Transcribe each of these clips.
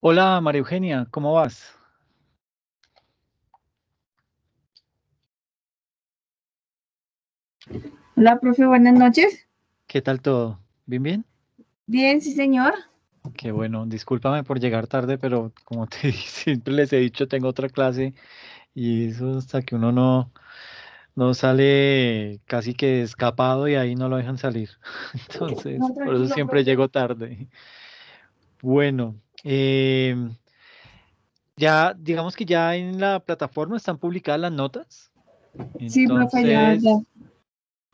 Hola María Eugenia, ¿cómo vas? Hola, profe, buenas noches. ¿Qué tal todo? ¿Bien, bien? Bien, sí, señor. Qué bueno, discúlpame por llegar tarde, pero como te siempre les he dicho, tengo otra clase y eso hasta que uno no, no sale casi que escapado y ahí no lo dejan salir. Entonces, por eso siempre llego tarde. Bueno, Em, ya, digamos que ya en la plataforma están publicadas las notas. sí, profe, ya,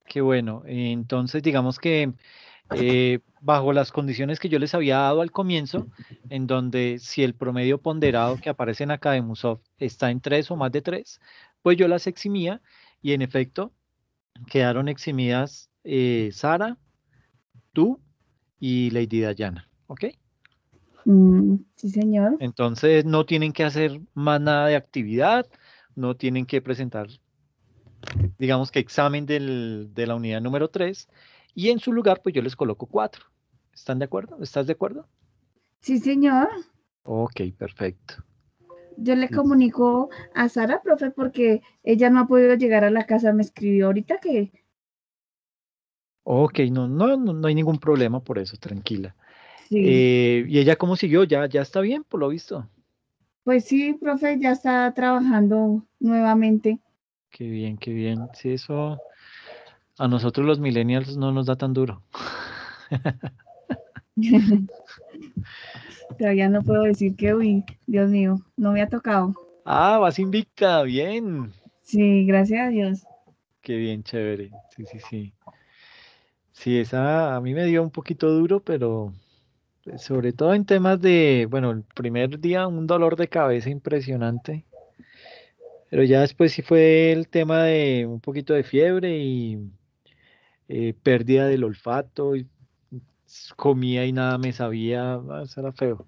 Qué bueno. Entonces, digamos que eh, bajo las condiciones que yo les había dado al comienzo, en donde si el promedio ponderado que aparece en Musov está en tres o más de tres, pues yo las eximía y en efecto quedaron eximidas eh, Sara, tú y Lady Dayana. ¿Ok? Mm, sí, señor. Entonces no tienen que hacer más nada de actividad, no tienen que presentar, digamos que examen de la unidad número 3 y en su lugar pues yo les coloco 4. ¿Están de acuerdo? ¿Estás de acuerdo? Sí, señor. Ok, perfecto. Yo le comunico a Sara, profe, porque ella no ha podido llegar a la casa, me escribió ahorita que... Ok, no, no, no hay ningún problema por eso, tranquila. Eh, ¿Y ella cómo siguió? ¿Ya, ¿Ya está bien, por lo visto? Pues sí, profe, ya está trabajando nuevamente. Qué bien, qué bien. Sí, eso a nosotros los millennials no nos da tan duro. Todavía no puedo decir que, uy, Dios mío, no me ha tocado. Ah, vas invicta, bien. Sí, gracias a Dios. Qué bien, chévere. Sí, sí, sí. Sí, esa a mí me dio un poquito duro, pero sobre todo en temas de, bueno, el primer día un dolor de cabeza impresionante, pero ya después sí fue el tema de un poquito de fiebre y eh, pérdida del olfato, y comía y nada me sabía, ah, eso era feo,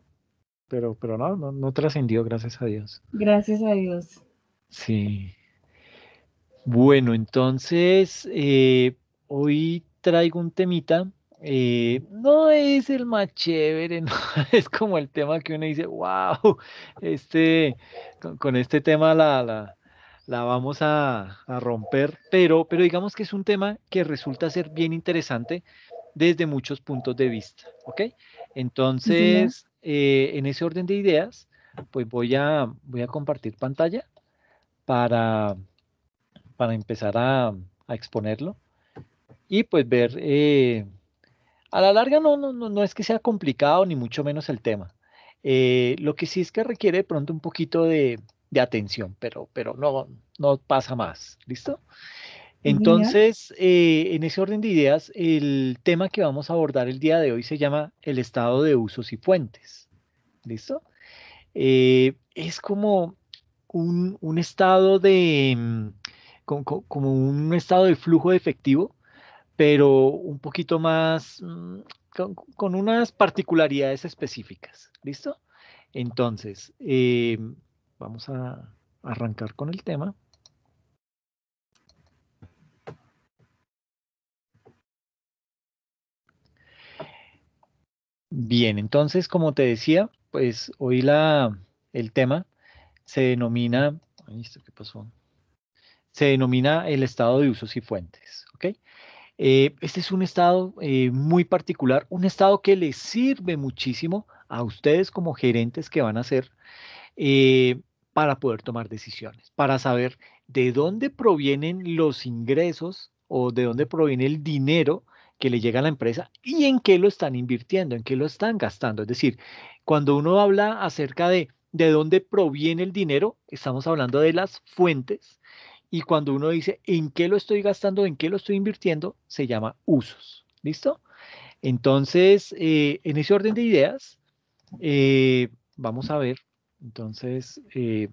pero, pero no, no, no trascendió, gracias a Dios. Gracias a Dios. Sí. Bueno, entonces eh, hoy traigo un temita eh, no es el más chévere, es como el tema que uno dice, wow, este, con, este tema la, vamos a, romper, pero, pero digamos que es un tema que resulta ser bien interesante desde muchos puntos de vista, ¿ok? Entonces, eh, en ese orden de ideas, pues voy a, voy a compartir pantalla para, para empezar a, exponerlo y pues ver... Eh, a la larga no, no, no, es que sea complicado, ni mucho menos el tema. Eh, lo que sí es que requiere de pronto un poquito de, atención, pero, pero no, no pasa más. ¿Listo? Entonces, eh, en ese orden de ideas, el tema que vamos a abordar el día de hoy se llama el estado de usos y fuentes. ¿Listo? Eh, es como un, estado de mm, como, un estado de flujo de efectivo pero un poquito más mm, con, unas particularidades específicas. ¿Listo? Entonces, eh, vamos a arrancar con el tema. Bien, entonces, como te decía, pues hoy la, el tema se denomina, ¿qué pasó? Se denomina el estado de usos y fuentes, ¿ok? Eh, este es un estado eh, muy particular, un estado que le sirve muchísimo a ustedes como gerentes que van a ser eh, para poder tomar decisiones, para saber de dónde provienen los ingresos o de dónde proviene el dinero que le llega a la empresa y en qué lo están invirtiendo, en qué lo están gastando. Es decir, cuando uno habla acerca de de dónde proviene el dinero, estamos hablando de las fuentes y cuando uno dice en qué lo estoy gastando, en qué lo estoy invirtiendo, se llama usos. ¿Listo? Entonces, eh, en ese orden de ideas, eh, vamos a ver entonces eh,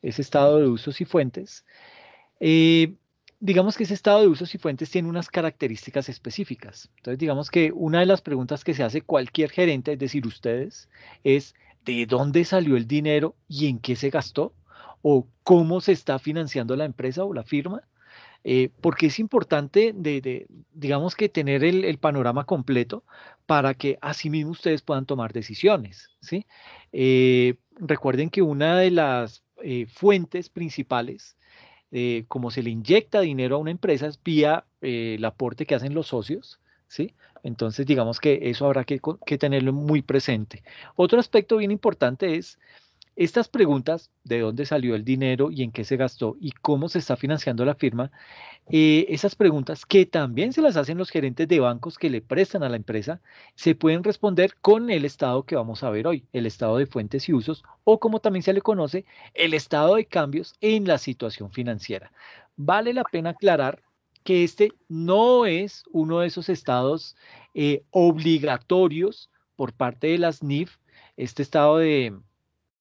ese estado de usos y fuentes. digamos que ese estado de usos y fuentes tiene unas características específicas. Entonces, digamos que una de las preguntas que se hace cualquier gerente, es decir, ustedes, es ¿de dónde salió el dinero y en qué se gastó? o cómo se está financiando la empresa o la firma, eh, porque es importante, digamos que tener el, panorama completo para que mismo ustedes puedan tomar decisiones. ¿sí? Eh, recuerden que una de las eh, fuentes principales, como se le inyecta dinero a una empresa, es vía el aporte que hacen los socios. ¿sí? Entonces, digamos que eso habrá que tenerlo muy presente. Otro aspecto bien importante es estas preguntas, de dónde salió el dinero y en qué se gastó y cómo se está financiando la firma, eh, esas preguntas que también se las hacen los gerentes de bancos que le prestan a la empresa, se pueden responder con el estado que vamos a ver hoy, el estado de fuentes y usos o como también se le conoce, el estado de cambios en la situación financiera. Vale la pena aclarar que este no es uno de esos estados eh, obligatorios por parte de las NIF, este estado de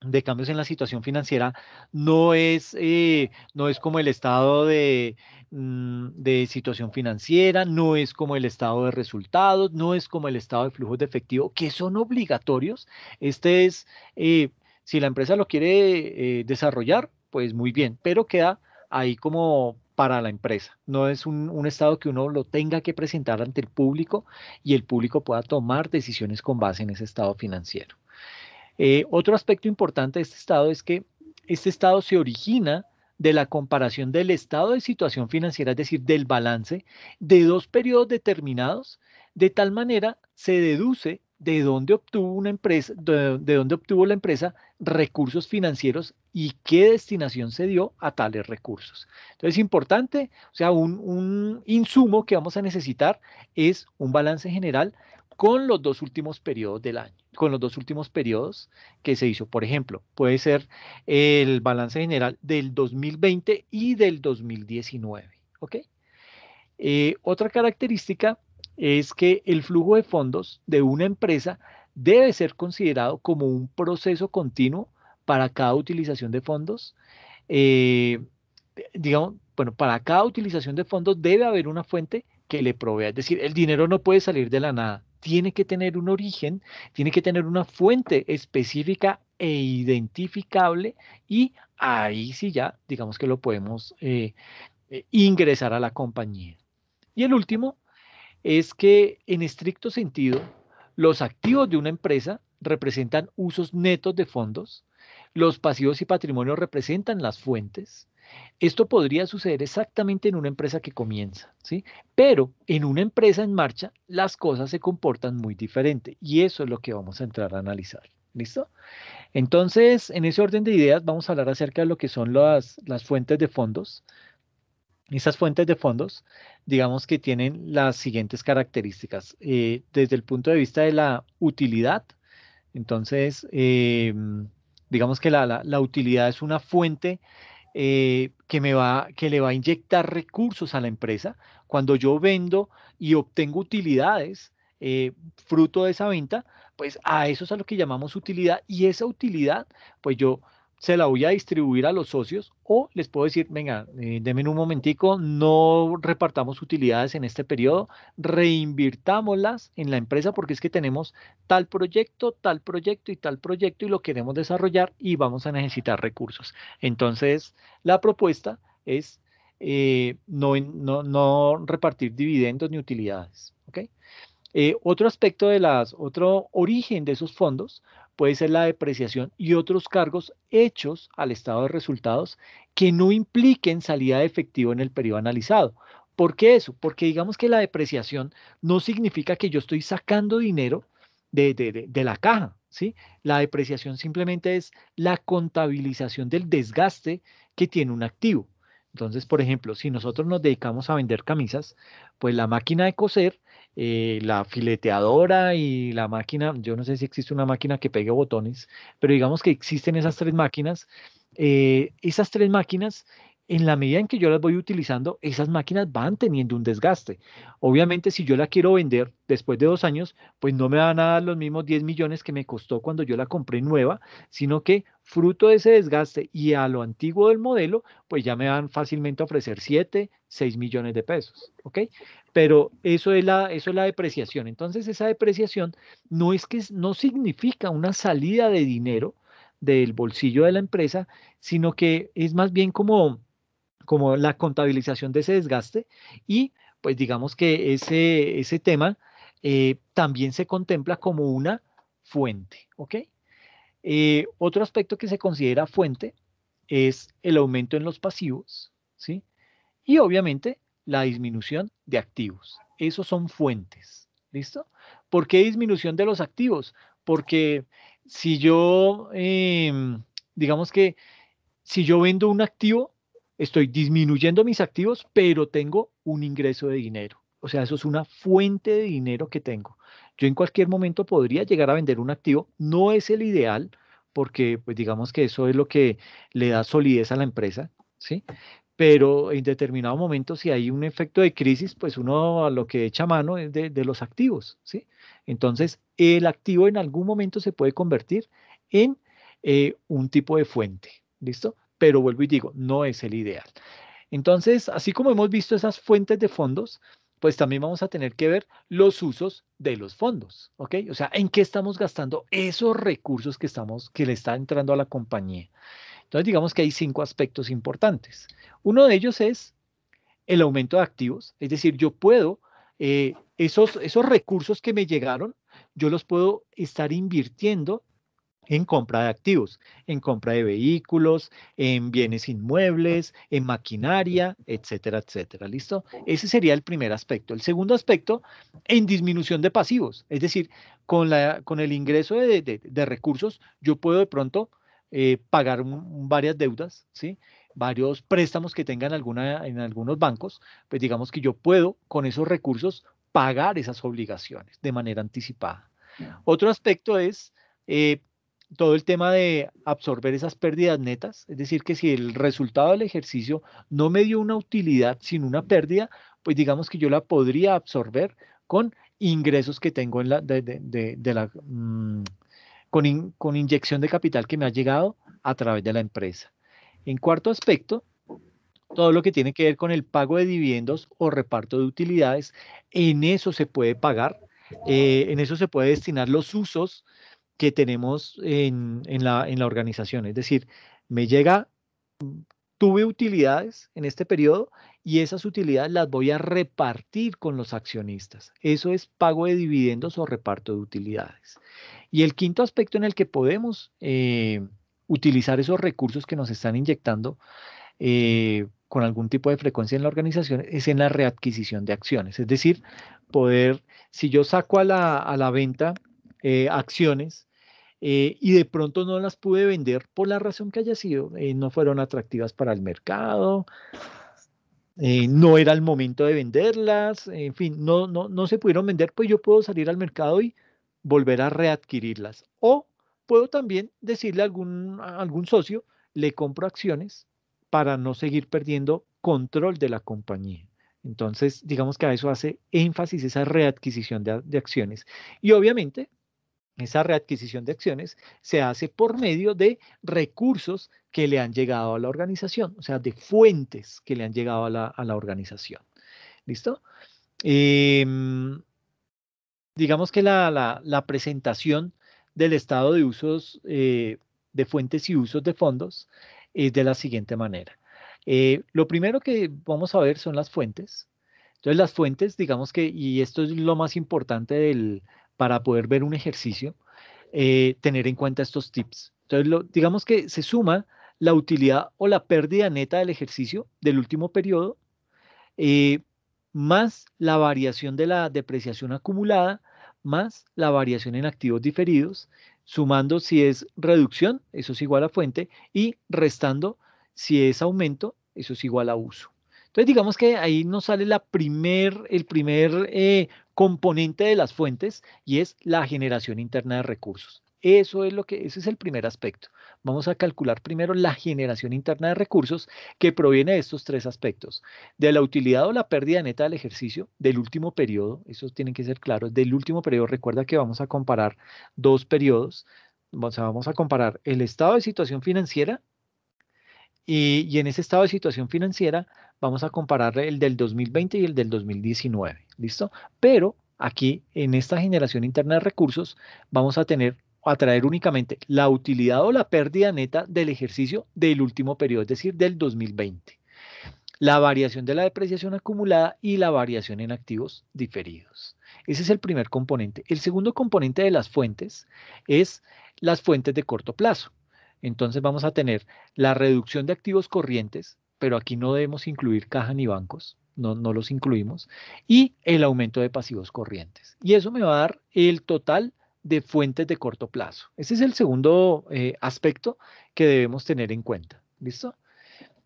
de cambios en la situación financiera no es, eh, no es como el estado mm, de, situación financiera, no es como el estado de resultados, no es como el estado de flujos de efectivo, que son obligatorios. Este es, eh, si la empresa lo quiere eh, desarrollar, pues muy bien, pero queda ahí como para la empresa. No es un, un, estado que uno lo tenga que presentar ante el público y el público pueda tomar decisiones con base en ese estado financiero. Eh, otro aspecto importante de este estado es que este estado se origina de la comparación del estado de situación financiera, es decir, del balance, de dos periodos determinados, de tal manera se deduce de dónde obtuvo una empresa, obtuvo la empresa recursos financieros y qué destinación se dio a tales recursos. Entonces, importante, o sea, un, un insumo que vamos a necesitar es un balance general con los dos últimos periodos del año, con los dos últimos periodos que se hizo. Por ejemplo, puede ser el balance general del 2020 y del 2019. ¿ok? Eh, otra característica es que el flujo de fondos de una empresa debe ser considerado como un proceso continuo para cada utilización de fondos. Eh, digamos, bueno, para cada utilización de fondos debe haber una fuente que le provea. Es decir, el dinero no puede salir de la nada tiene que tener un origen, tiene que tener una fuente específica e identificable y ahí sí ya, digamos que lo podemos eh, eh, ingresar a la compañía. Y el último es que en estricto sentido, los activos de una empresa representan usos netos de fondos, los pasivos y patrimonio representan las fuentes, esto podría suceder exactamente en una empresa que comienza, ¿sí? Pero en una empresa en marcha las cosas se comportan muy diferente y eso es lo que vamos a entrar a analizar. ¿Listo? Entonces, en ese orden de ideas vamos a hablar acerca de lo que son las, las fuentes de fondos. Esas fuentes de fondos, digamos que tienen las siguientes características. Eh, desde el punto de vista de la utilidad, entonces, eh, digamos que la, la, la utilidad es una fuente eh, que, me va, que le va a inyectar recursos a la empresa. Cuando yo vendo y obtengo utilidades eh, fruto de esa venta, pues a eso es a lo que llamamos utilidad y esa utilidad, pues yo se la voy a distribuir a los socios o les puedo decir, venga, eh, denme un momentico, no repartamos utilidades en este periodo, reinvirtámoslas en la empresa porque es que tenemos tal proyecto, tal proyecto y tal proyecto y lo queremos desarrollar y vamos a necesitar recursos. Entonces, la propuesta es eh, no, no, repartir dividendos ni utilidades. Eh, otro aspecto de las, otro origen de esos fondos puede ser la depreciación y otros cargos hechos al estado de resultados que no impliquen salida de efectivo en el periodo analizado. ¿Por qué eso? Porque digamos que la depreciación no significa que yo estoy sacando dinero de, la caja, ¿sí? La depreciación simplemente es la contabilización del desgaste que tiene un activo. Entonces, por ejemplo, si nosotros nos dedicamos a vender camisas, pues la máquina de coser eh, la fileteadora y la máquina, yo no sé si existe una máquina que pegue botones, pero digamos que existen esas tres máquinas. Eh, esas tres máquinas en la medida en que yo las voy utilizando, esas máquinas van teniendo un desgaste. Obviamente, si yo la quiero vender después de dos años, pues no me van a dar los mismos 10 millones que me costó cuando yo la compré nueva, sino que fruto de ese desgaste y a lo antiguo del modelo, pues ya me van fácilmente a ofrecer 7, 6 millones de pesos, ¿ok? Pero eso es la, eso es la depreciación. Entonces, esa depreciación no es que no significa una salida de dinero del bolsillo de la empresa, sino que es más bien como como la contabilización de ese desgaste y pues digamos que ese, ese tema eh, también se contempla como una fuente, ¿ok? Eh, otro aspecto que se considera fuente es el aumento en los pasivos, ¿sí? Y obviamente la disminución de activos. Esos son fuentes, ¿listo? ¿Por qué disminución de los activos? Porque si yo, em, digamos que si yo vendo un activo, estoy disminuyendo mis activos, pero tengo un ingreso de dinero. O sea, eso es una fuente de dinero que tengo. Yo en cualquier momento podría llegar a vender un activo. No es el ideal porque, pues digamos que eso es lo que le da solidez a la empresa, ¿sí? Pero en determinado momento, si hay un efecto de crisis, pues uno a lo que echa mano es de, los activos, ¿sí? Entonces, el activo en algún momento se puede convertir en eh, un tipo de fuente, ¿listo? pero vuelvo y digo, no es el ideal. Entonces, así como hemos visto esas fuentes de fondos, pues también vamos a tener que ver los usos de los fondos, ¿ok? O sea, ¿en qué estamos gastando esos recursos que estamos, que le está entrando a la compañía? Entonces, digamos que hay cinco aspectos importantes. Uno de ellos es el aumento de activos, es decir, yo puedo, eh, esos, esos recursos que me llegaron, yo los puedo estar invirtiendo en compra de activos, en compra de vehículos, en bienes inmuebles, en maquinaria, etcétera, etcétera. ¿Listo? Ese sería el primer aspecto. El segundo aspecto, en disminución de pasivos. Es decir, con, la, con el ingreso de, recursos, yo puedo de pronto eh, pagar varias deudas, ¿sí? varios préstamos que tengan alguna, en algunos bancos, pues digamos que yo puedo con esos recursos pagar esas obligaciones de manera anticipada. Otro aspecto es eh, todo el tema de absorber esas pérdidas netas, es decir, que si el resultado del ejercicio no me dio una utilidad sin una pérdida, pues digamos que yo la podría absorber con ingresos que tengo en la, de, la, mm, con, inyección de capital que me ha llegado a través de la empresa. En cuarto aspecto, todo lo que tiene que ver con el pago de dividendos o reparto de utilidades, en eso se puede pagar, eh, en eso se puede destinar los usos que tenemos en, la, organización. Es decir, me llega, mm, tuve utilidades en este periodo y esas utilidades las voy a repartir con los accionistas. Eso es pago de dividendos o reparto de utilidades. Y el quinto aspecto en el que podemos eh, utilizar esos recursos que nos están inyectando eh, con algún tipo de frecuencia en la organización es en la readquisición de acciones. Es decir, poder, si yo saco a la venta eh, acciones eh, y de pronto no las pude vender por la razón que haya sido. Eh, no fueron atractivas para el mercado, no era el momento de venderlas, en fin, no, no, no se pudieron vender, pues yo puedo salir al mercado y volver a readquirirlas. O puedo también decirle a algún, algún socio, le compro acciones para no seguir perdiendo control de la compañía. Entonces, digamos que a eso hace énfasis esa readquisición de, de, acciones. Y obviamente, esa readquisición de acciones se hace por medio de recursos que le han llegado a la organización, o sea, de fuentes que le han llegado a la, organización. ¿Listo? Em, digamos que la, presentación del estado de usos eh, de fuentes y usos de fondos es de la siguiente manera. Eh, lo primero que vamos a ver son las fuentes. Entonces las fuentes, digamos que, y esto es lo más importante del, para poder ver un ejercicio, eh, tener en cuenta estos tips. Entonces, lo, digamos que se suma la utilidad o la pérdida neta del ejercicio del último periodo, eh, más la variación de la depreciación acumulada, más la variación en activos diferidos, sumando si es reducción, eso es igual a fuente, y restando si es aumento, eso es igual a uso. Entonces digamos que ahí nos sale la primer, el primer eh, componente de las fuentes y es la generación interna de recursos. Eso es lo que, ese es el primer aspecto. Vamos a calcular primero la generación interna de recursos que proviene de estos tres aspectos. De la utilidad o la pérdida neta del ejercicio, del último periodo, eso tiene que ser claro, del último periodo, recuerda que vamos a comparar dos periodos, vamos a comparar el estado de situación financiera y, en ese estado de situación financiera vamos a comparar el del 2020 y el del 2019, ¿listo? Pero aquí en esta generación interna de recursos vamos a tener a traer únicamente la utilidad o la pérdida neta del ejercicio del último periodo, es decir, del 2020. La variación de la depreciación acumulada y la variación en activos diferidos. Ese es el primer componente. El segundo componente de las fuentes es las fuentes de corto plazo. Entonces vamos a tener la reducción de activos corrientes, pero aquí no debemos incluir caja ni bancos, no, los incluimos, y el aumento de pasivos corrientes. Y eso me va a dar el total de fuentes de corto plazo. Ese es el segundo eh, aspecto que debemos tener en cuenta. ¿Listo?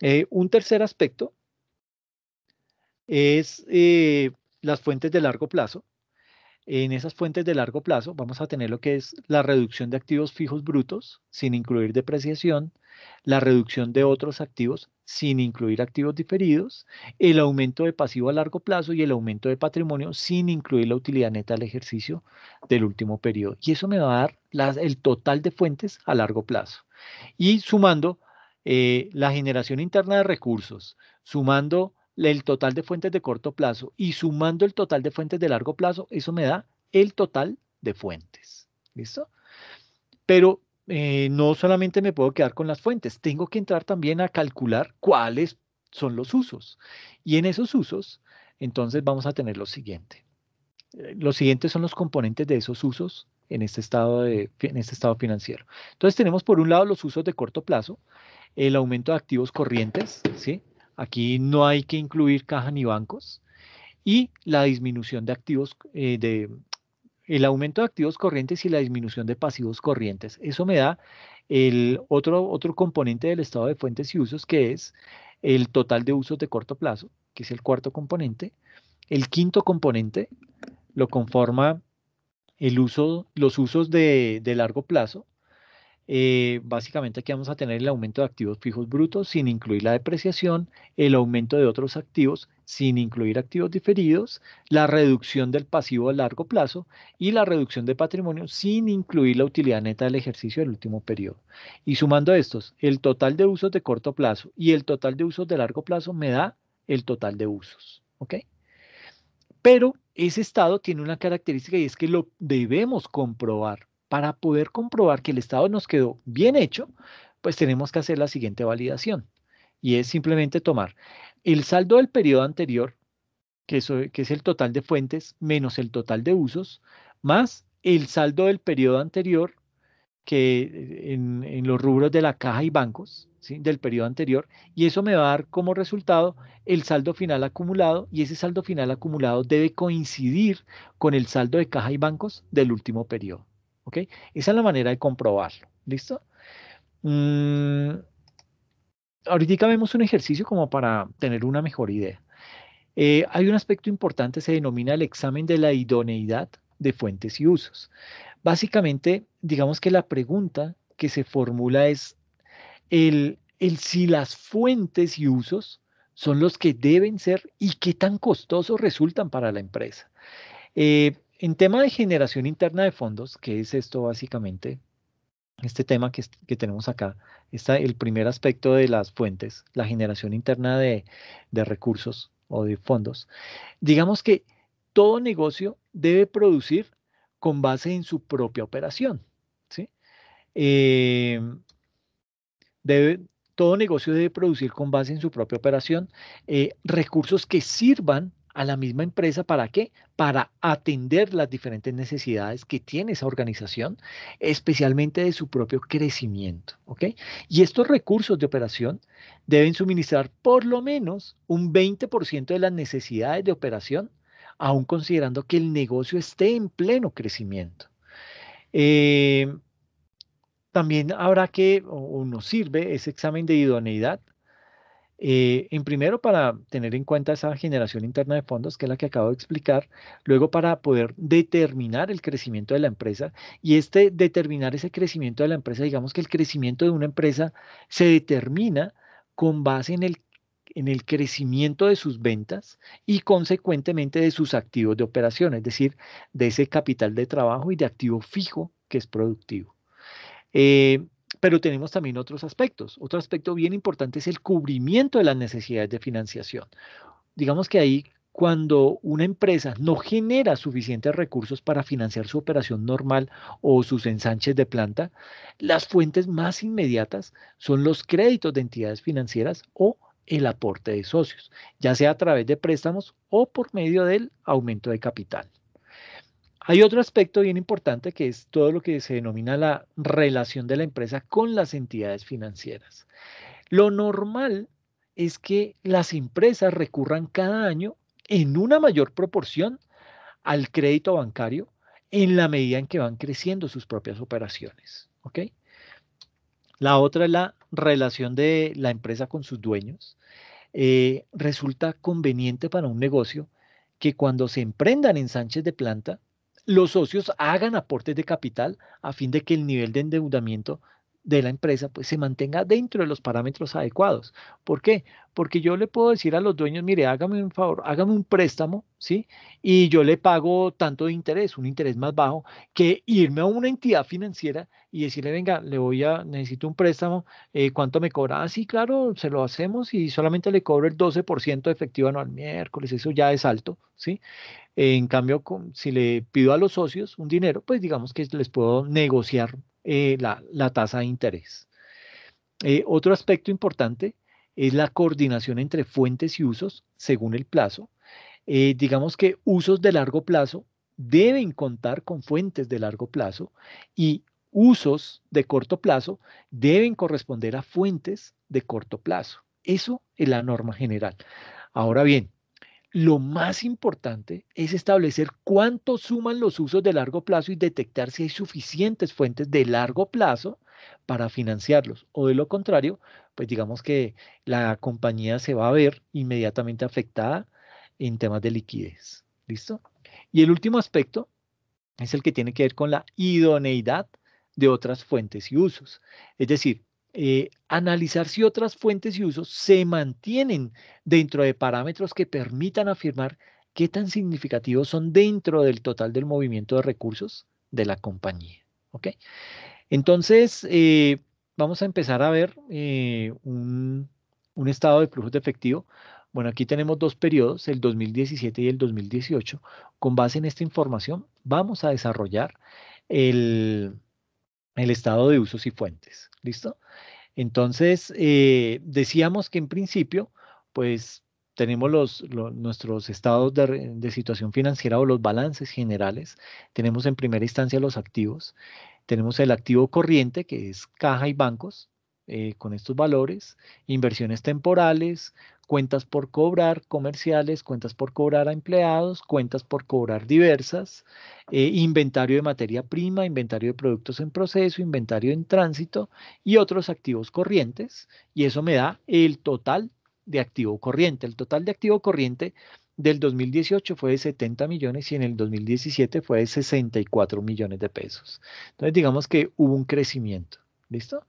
Eh, un tercer aspecto es eh, las fuentes de largo plazo. En esas fuentes de largo plazo vamos a tener lo que es la reducción de activos fijos brutos sin incluir depreciación, la reducción de otros activos sin incluir activos diferidos, el aumento de pasivo a largo plazo y el aumento de patrimonio sin incluir la utilidad neta al ejercicio del último periodo. Y eso me va a dar las, el total de fuentes a largo plazo. Y sumando eh, la generación interna de recursos, sumando el total de fuentes de corto plazo y sumando el total de fuentes de largo plazo, eso me da el total de fuentes. ¿Listo? Pero eh, no solamente me puedo quedar con las fuentes, tengo que entrar también a calcular cuáles son los usos. Y en esos usos, entonces vamos a tener lo siguiente. Eh, los siguientes son los componentes de esos usos en este estado, de, en este estado financiero. Entonces tenemos por un lado los usos de corto plazo, el aumento de activos corrientes, ¿sí? Aquí no hay que incluir caja ni bancos. Y la disminución de activos, eh, el aumento de activos corrientes y la disminución de pasivos corrientes. Eso me da el otro, otro componente del estado de fuentes y usos que es el total de usos de corto plazo, que es el cuarto componente. El quinto componente lo conforma el uso, los usos de largo plazo, eh, básicamente aquí vamos a tener el aumento de activos fijos brutos sin incluir la depreciación, el aumento de otros activos sin incluir activos diferidos, la reducción del pasivo a largo plazo y la reducción de patrimonio sin incluir la utilidad neta del ejercicio del último periodo. Y sumando estos, el total de usos de corto plazo y el total de usos de largo plazo me da el total de usos. Pero ese estado tiene una característica y es que lo debemos comprobar para poder comprobar que el estado nos quedó bien hecho, pues tenemos que hacer la siguiente validación. Y es simplemente tomar el saldo del periodo anterior, que es, el total de fuentes menos el total de usos, más el saldo del periodo anterior, que eh, en, los rubros de la caja y bancos, del periodo anterior, y eso me va a dar como resultado el saldo final acumulado, y ese saldo final acumulado debe coincidir con el saldo de caja y bancos del último periodo. Esa es la manera de comprobarlo, ¿listo? Mm, ahorita vemos un ejercicio como para tener una mejor idea. Eh, hay un aspecto importante, se denomina el examen de la idoneidad de fuentes y usos. Básicamente, digamos que la pregunta que se formula es el, el si las fuentes y usos son los que deben ser y qué tan costosos resultan para la empresa. Eh, en tema de generación interna de fondos, que es esto básicamente, este tema que, tenemos acá, está el primer aspecto de las fuentes, la generación interna de, recursos o de fondos. Digamos que todo negocio debe producir con base en su propia operación. ¿sí? Em, debe, todo negocio debe producir con base en su propia operación eh, recursos que sirvan a la misma empresa. ¿Para qué? Para atender las diferentes necesidades que tiene esa organización, especialmente de su propio crecimiento. Y estos recursos de operación deben suministrar por lo menos un 20% de las necesidades de operación, aún considerando que el negocio esté en pleno crecimiento. Eh, también habrá que, uno o nos sirve ese examen de idoneidad eh, en primero, para tener en cuenta esa generación interna de fondos, que es la que acabo de explicar, luego para poder determinar el crecimiento de la empresa y este determinar ese crecimiento de la empresa, digamos que el crecimiento de una empresa se determina con base en el en el crecimiento de sus ventas y consecuentemente de sus activos de operación, es decir, de ese capital de trabajo y de activo fijo que es productivo. Eh, pero tenemos también otros aspectos. Otro aspecto bien importante es el cubrimiento de las necesidades de financiación. Digamos que ahí cuando una empresa no genera suficientes recursos para financiar su operación normal o sus ensanches de planta, las fuentes más inmediatas son los créditos de entidades financieras o el aporte de socios, ya sea a través de préstamos o por medio del aumento de capital. Hay otro aspecto bien importante que es todo lo que se denomina la relación de la empresa con las entidades financieras. Lo normal es que las empresas recurran cada año en una mayor proporción al crédito bancario en la medida en que van creciendo sus propias operaciones. La otra es la relación de la empresa con sus dueños. Eh, resulta conveniente para un negocio que cuando se emprendan en Sánchez de planta, los socios hagan aportes de capital a fin de que el nivel de endeudamiento de la empresa pues se mantenga dentro de los parámetros adecuados. ¿Por qué? Porque yo le puedo decir a los dueños, mire, hágame un favor, hágame un préstamo, ¿sí? Y yo le pago tanto de interés, un interés más bajo, que irme a una entidad financiera y decirle, venga, le voy a, necesito un préstamo, eh, ¿cuánto me cobra? Ah, sí, claro, se lo hacemos y solamente le cobro el 12% de efectivo anual miércoles, eso ya es alto, ¿sí? En cambio, si le pido a los socios un dinero, pues digamos que les puedo negociar eh, la, tasa de interés. Eh, otro aspecto importante es la coordinación entre fuentes y usos según el plazo. Eh, digamos que usos de largo plazo deben contar con fuentes de largo plazo y usos de corto plazo deben corresponder a fuentes de corto plazo. Eso es la norma general. Ahora bien, lo más importante es establecer cuánto suman los usos de largo plazo y detectar si hay suficientes fuentes de largo plazo para financiarlos. O de lo contrario, pues digamos que la compañía se va a ver inmediatamente afectada en temas de liquidez. ¿Listo? Y el último aspecto es el que tiene que ver con la idoneidad de otras fuentes y usos. Es decir, eh, analizar si otras fuentes y usos se mantienen dentro de parámetros que permitan afirmar qué tan significativos son dentro del total del movimiento de recursos de la compañía. ¿ok? Entonces, eh, vamos a empezar a ver eh, un, estado de flujo de efectivo bueno, aquí tenemos dos periodos, el 2017 y el 2018. Con base en esta información, vamos a desarrollar el, el estado de usos y fuentes. ¿Listo? Entonces, eh, decíamos que en principio, pues tenemos los, nuestros estados de, situación financiera o los balances generales. Tenemos en primera instancia los activos. Tenemos el activo corriente, que es caja y bancos. Eh, con estos valores, inversiones temporales, cuentas por cobrar comerciales, cuentas por cobrar a empleados, cuentas por cobrar diversas, eh, inventario de materia prima, inventario de productos en proceso, inventario en tránsito y otros activos corrientes. Y eso me da el total de activo corriente. El total de activo corriente del 2018 fue de 70 millones y en el 2017 fue de 64 millones de pesos. Entonces digamos que hubo un crecimiento. ¿Listo?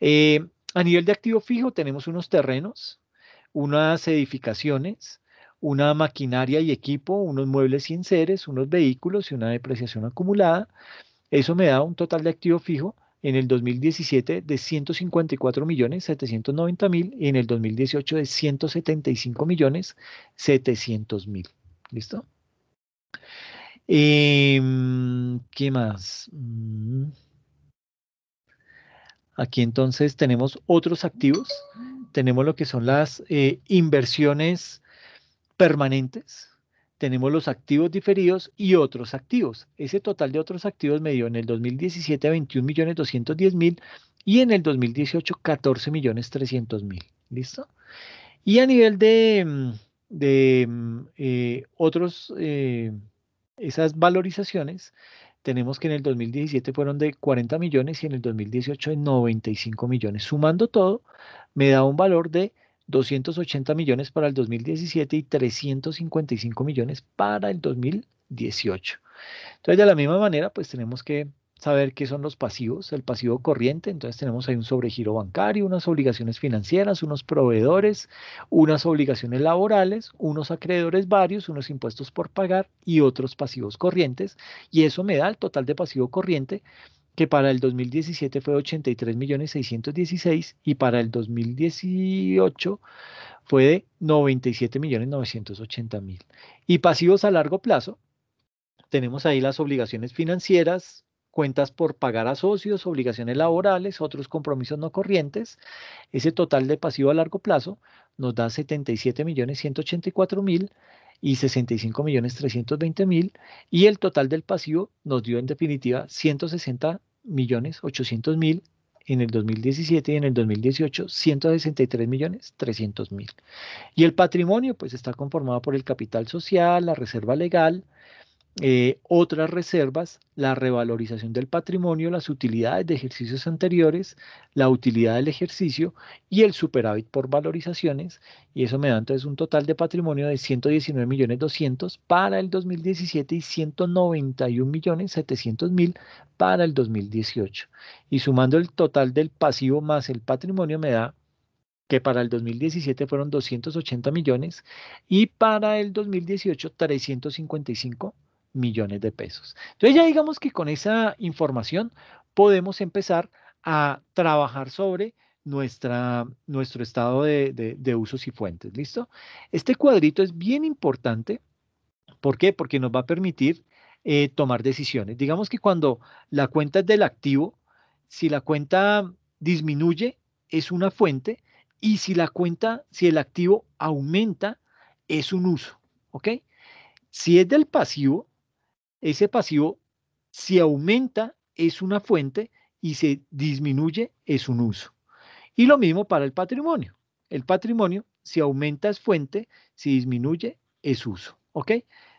Eh, a nivel de activo fijo tenemos unos terrenos, unas edificaciones, una maquinaria y equipo, unos muebles sin seres, unos vehículos y una depreciación acumulada. Eso me da un total de activo fijo en el 2017 de 154.790.000 y en el 2018 de 175.700.000. ¿Listo? Em, ¿Qué más? Mm. Aquí entonces tenemos otros activos, tenemos lo que son las eh, inversiones permanentes, tenemos los activos diferidos y otros activos. Ese total de otros activos me dio en el 2017 21.210.000 y en el 2018 14.300.000. ¿Listo? Y a nivel de, mm, de mm, eh, otros, eh, esas valorizaciones, tenemos que en el 2017 fueron de 40 millones y en el 2018 de 95 millones. Sumando todo, me da un valor de 280 millones para el 2017 y 355 millones para el 2018. Entonces, de la misma manera, pues tenemos que saber qué son los pasivos, el pasivo corriente, entonces tenemos ahí un sobregiro bancario, unas obligaciones financieras, unos proveedores, unas obligaciones laborales, unos acreedores varios, unos impuestos por pagar y otros pasivos corrientes, y eso me da el total de pasivo corriente que para el 2017 fue 83 millones 616 y para el 2018 fue de 97 millones 980 mil. Y pasivos a largo plazo, tenemos ahí las obligaciones financieras, cuentas por pagar a socios, obligaciones laborales, otros compromisos no corrientes. Ese total de pasivo a largo plazo nos da 77 millones mil y 65 millones mil y el total del pasivo nos dio en definitiva 160.800.000 millones mil en el 2017 y en el 2018 163.300.000. millones mil. Y el patrimonio pues está conformado por el capital social, la reserva legal, eh, otras reservas, la revalorización del patrimonio, las utilidades de ejercicios anteriores, la utilidad del ejercicio y el superávit por valorizaciones. Y eso me da entonces un total de patrimonio de 119 millones 200 para el 2017 y 191 millones 700 mil para el 2018. Y sumando el total del pasivo más el patrimonio me da que para el 2017 fueron 280 millones y para el 2018 355 millones de pesos. Entonces ya digamos que con esa información podemos empezar a trabajar sobre nuestra, nuestro estado de, usos y fuentes. ¿Listo? Este cuadrito es bien importante. ¿Por qué? Porque nos va a permitir eh, tomar decisiones. Digamos que cuando la cuenta es del activo, si la cuenta disminuye, es una fuente, y si la cuenta, si el activo aumenta, es un uso. ¿Ok? Si es del pasivo, ese pasivo si aumenta es una fuente y se disminuye es un uso. Y lo mismo para el patrimonio. El patrimonio si aumenta es fuente, si disminuye es uso. ¿Ok?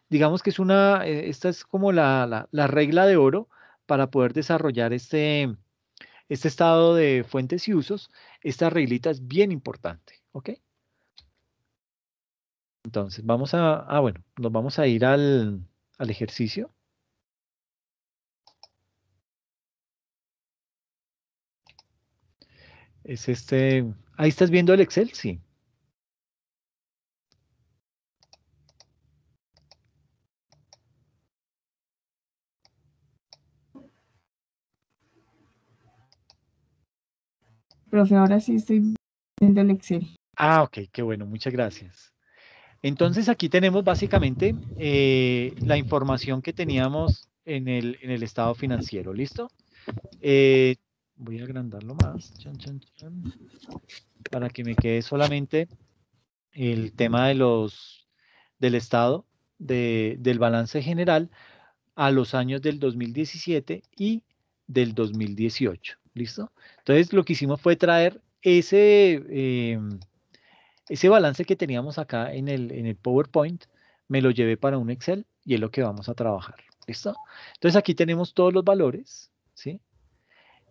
Digamos que es una, eh, esta es como la, regla de oro para poder desarrollar este, este estado de fuentes y usos. Esta reglita es bien importante. ¿Ok? Entonces, vamos a, ah, bueno, nos vamos a ir al, al ejercicio? Es este, ahí estás viendo el Excel, sí. Profe, ahora sí estoy viendo el Excel. Ah, ok, qué bueno, muchas gracias. Entonces aquí tenemos básicamente eh, la información que teníamos en el, estado financiero, ¿listo? Eh, voy a agrandarlo más, chan, chan, chan, para que me quede solamente el tema de los, del estado, del balance general a los años del 2017 y del 2018, ¿listo? Entonces lo que hicimos fue traer ese... Eh, ese balance que teníamos acá en el, en el PowerPoint, me lo llevé para un Excel y es lo que vamos a trabajar. ¿Listo? Entonces aquí tenemos todos los valores, ¿sí?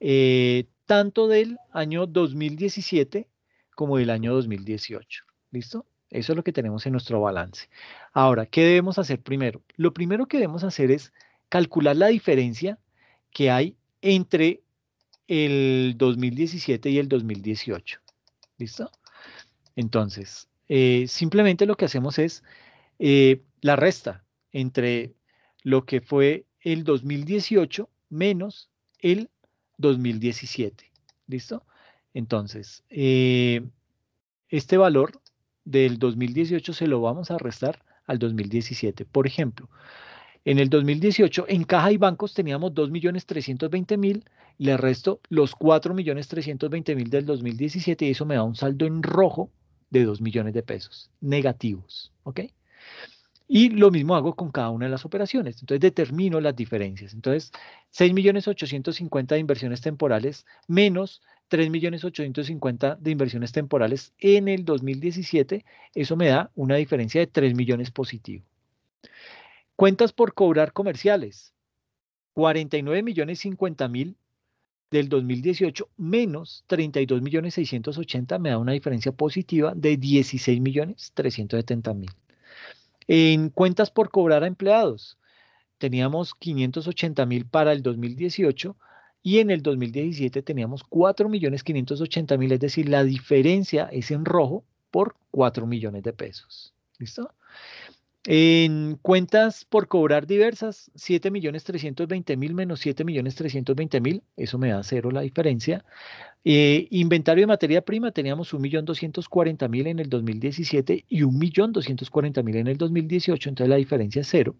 Eh, tanto del año 2017 como del año 2018. ¿Listo? Eso es lo que tenemos en nuestro balance. Ahora, ¿qué debemos hacer primero? Lo primero que debemos hacer es calcular la diferencia que hay entre el 2017 y el 2018. ¿Listo? Entonces, eh, simplemente lo que hacemos es eh, la resta entre lo que fue el 2018 menos el 2017. ¿Listo? Entonces, eh, este valor del 2018 se lo vamos a restar al 2017. Por ejemplo, en el 2018 en caja y bancos teníamos 2.320.000, le resto los 4.320.000 del 2017 y eso me da un saldo en rojo de 2 millones de pesos negativos. ¿Ok? Y lo mismo hago con cada una de las operaciones. Entonces determino las diferencias. Entonces, millones 850 de inversiones temporales menos millones 850 de inversiones temporales en el 2017, eso me da una diferencia de 3 millones positivo. Cuentas por cobrar comerciales, 49 millones 50 mil del 2018 menos 32 millones me da una diferencia positiva de 16 millones mil. En cuentas por cobrar a empleados, teníamos 580 mil para el 2018 y en el 2017 teníamos 4 millones es decir, la diferencia es en rojo por 4 millones de pesos. ¿Listo? En cuentas por cobrar diversas, 7.320.000 menos 7.320.000, eso me da cero la diferencia. Eh, inventario de materia prima, teníamos 1.240.000 en el 2017 y 1.240.000 en el 2018, entonces la diferencia es cero.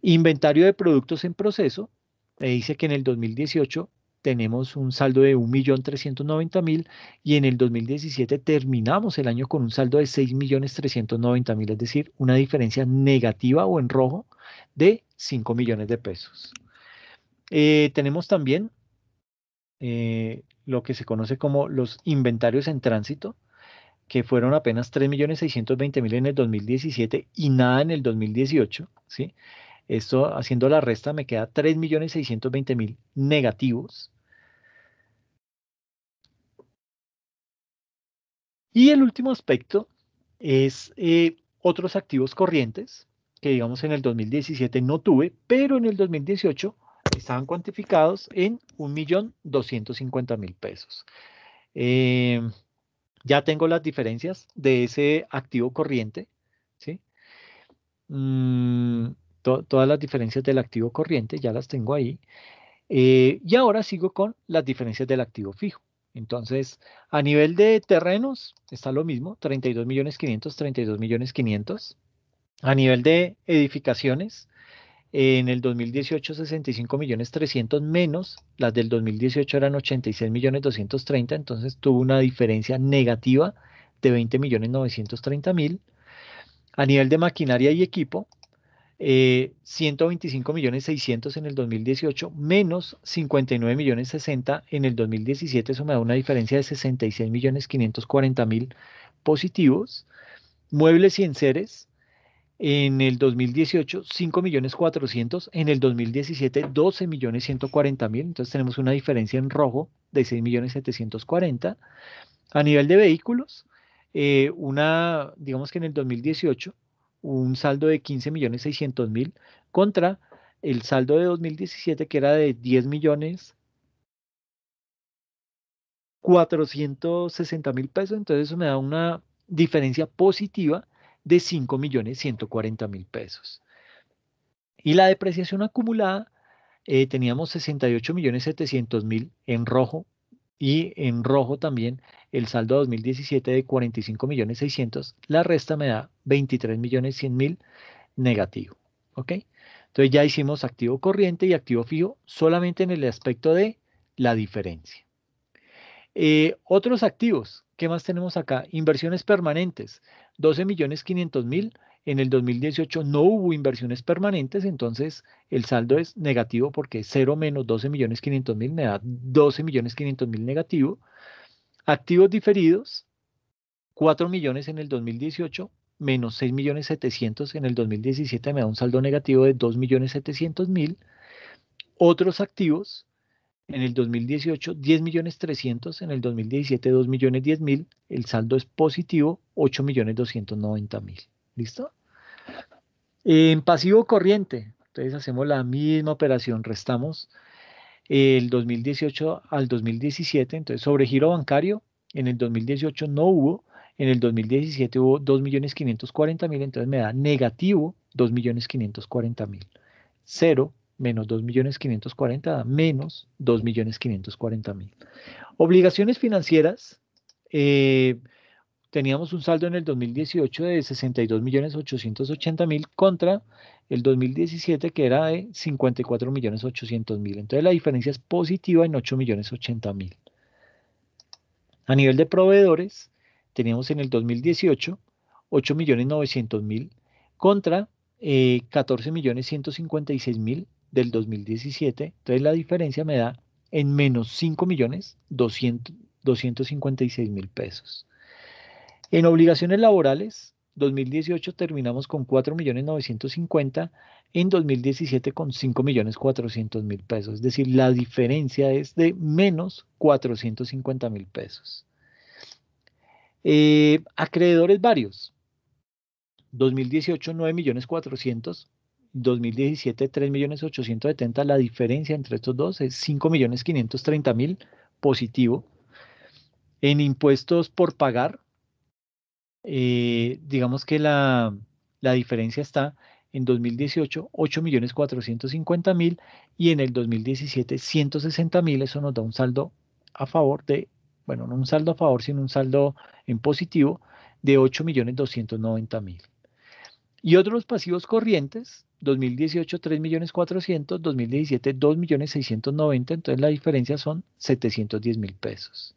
Inventario de productos en proceso, dice que en el 2018 tenemos un saldo de 1.390.000 y en el 2017 terminamos el año con un saldo de 6.390.000, es decir, una diferencia negativa o en rojo de 5 millones de pesos. Eh, tenemos también eh, lo que se conoce como los inventarios en tránsito, que fueron apenas 3.620.000 en el 2017 y nada en el 2018, ¿sí? Esto haciendo la resta me queda 3.620.000 negativos. Y el último aspecto es eh, otros activos corrientes que digamos en el 2017 no tuve, pero en el 2018 estaban cuantificados en 1.250.000 pesos. Eh, ya tengo las diferencias de ese activo corriente, ¿sí? Mm, todas las diferencias del activo corriente, ya las tengo ahí. Eh, y ahora sigo con las diferencias del activo fijo. Entonces, a nivel de terrenos, está lo mismo, 32 millones millones A nivel de edificaciones, en el 2018 65 millones menos, las del 2018 eran 86 millones 230, entonces tuvo una diferencia negativa de 20 millones 930 mil. A nivel de maquinaria y equipo, 125.600.000 eh, 125 millones en el 2018 menos 59 millones en el 2017, eso me da una diferencia de 66.540.000 millones mil positivos. Muebles y enseres en el 2018 5 millones en el 2017 12.140.000, millones mil, entonces tenemos una diferencia en rojo de 6 millones A nivel de vehículos, eh, una, digamos que en el 2018 un saldo de 15.600.000 contra el saldo de 2017 que era de 10 millones 460 mil pesos, entonces eso me da una diferencia positiva de 5 millones 140 mil pesos. Y la depreciación acumulada eh, teníamos 68 millones 700 mil en rojo y en rojo también el saldo 2017 de $45.600.000. la resta me da $23.100.000 negativo. Entonces ya hicimos activo corriente y activo fijo solamente en el aspecto de la diferencia. Eh, otros activos, ¿qué más tenemos acá? Inversiones permanentes, $12.500.000 en el 2018 no hubo inversiones permanentes, entonces el saldo es negativo porque 0 menos 12 millones 500 me da 12 millones negativo. Activos diferidos, 4 millones en el 2018, menos 6 en el 2017 me da un saldo negativo de 2.700.000. Otros activos, en el 2018 10 millones 300, en el 2017 2 mil, el saldo es positivo 8 millones ¿Listo? En pasivo corriente, entonces hacemos la misma operación, restamos el 2018 al 2017, entonces sobre giro bancario, en el 2018 no hubo, en el 2017 hubo 2.540.000, entonces me da negativo 2.540.000. Cero menos 2.540.000 da menos 2.540.000. Obligaciones financieras, eh, teníamos un saldo en el 2018 de 62.880.000 contra el 2017 que era de 54.800.000. Entonces la diferencia es positiva en mil A nivel de proveedores, teníamos en el 2018 8.900.000 contra 14.156.000 eh, del 2017. Entonces la diferencia me da en menos 5 millones pesos. En obligaciones laborales, 2018 terminamos con 4.950.000, en 2017 con 5.400.000 pesos. Es decir, la diferencia es de menos 450.000 pesos. Eh, acreedores varios. 2018 9.400.000, 2017 3.870.000. La diferencia entre estos dos es 5.530.000 positivo. En impuestos por pagar, eh, digamos que la, la diferencia está en 2018 8.450.000 y en el 2017 160.000. Eso nos da un saldo a favor de, bueno, no un saldo a favor, sino un saldo en positivo de 8.290.000. Y otros pasivos corrientes, 2018 3.400.000, 2017 2.690.000, entonces la diferencia son 710.000 pesos.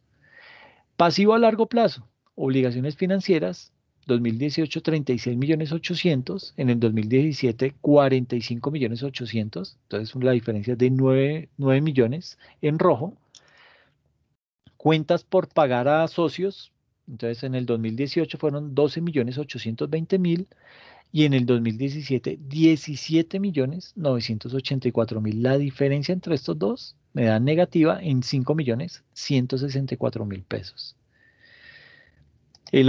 Pasivo a largo plazo, Obligaciones financieras, 2018 36 millones 800, en el 2017 45 millones 800, entonces la diferencia es de 9, millones en rojo. Cuentas por pagar a socios, entonces en el 2018 fueron 12 millones 820 y en el 2017 17 millones 984 La diferencia entre estos dos me da negativa en 5 millones 164 pesos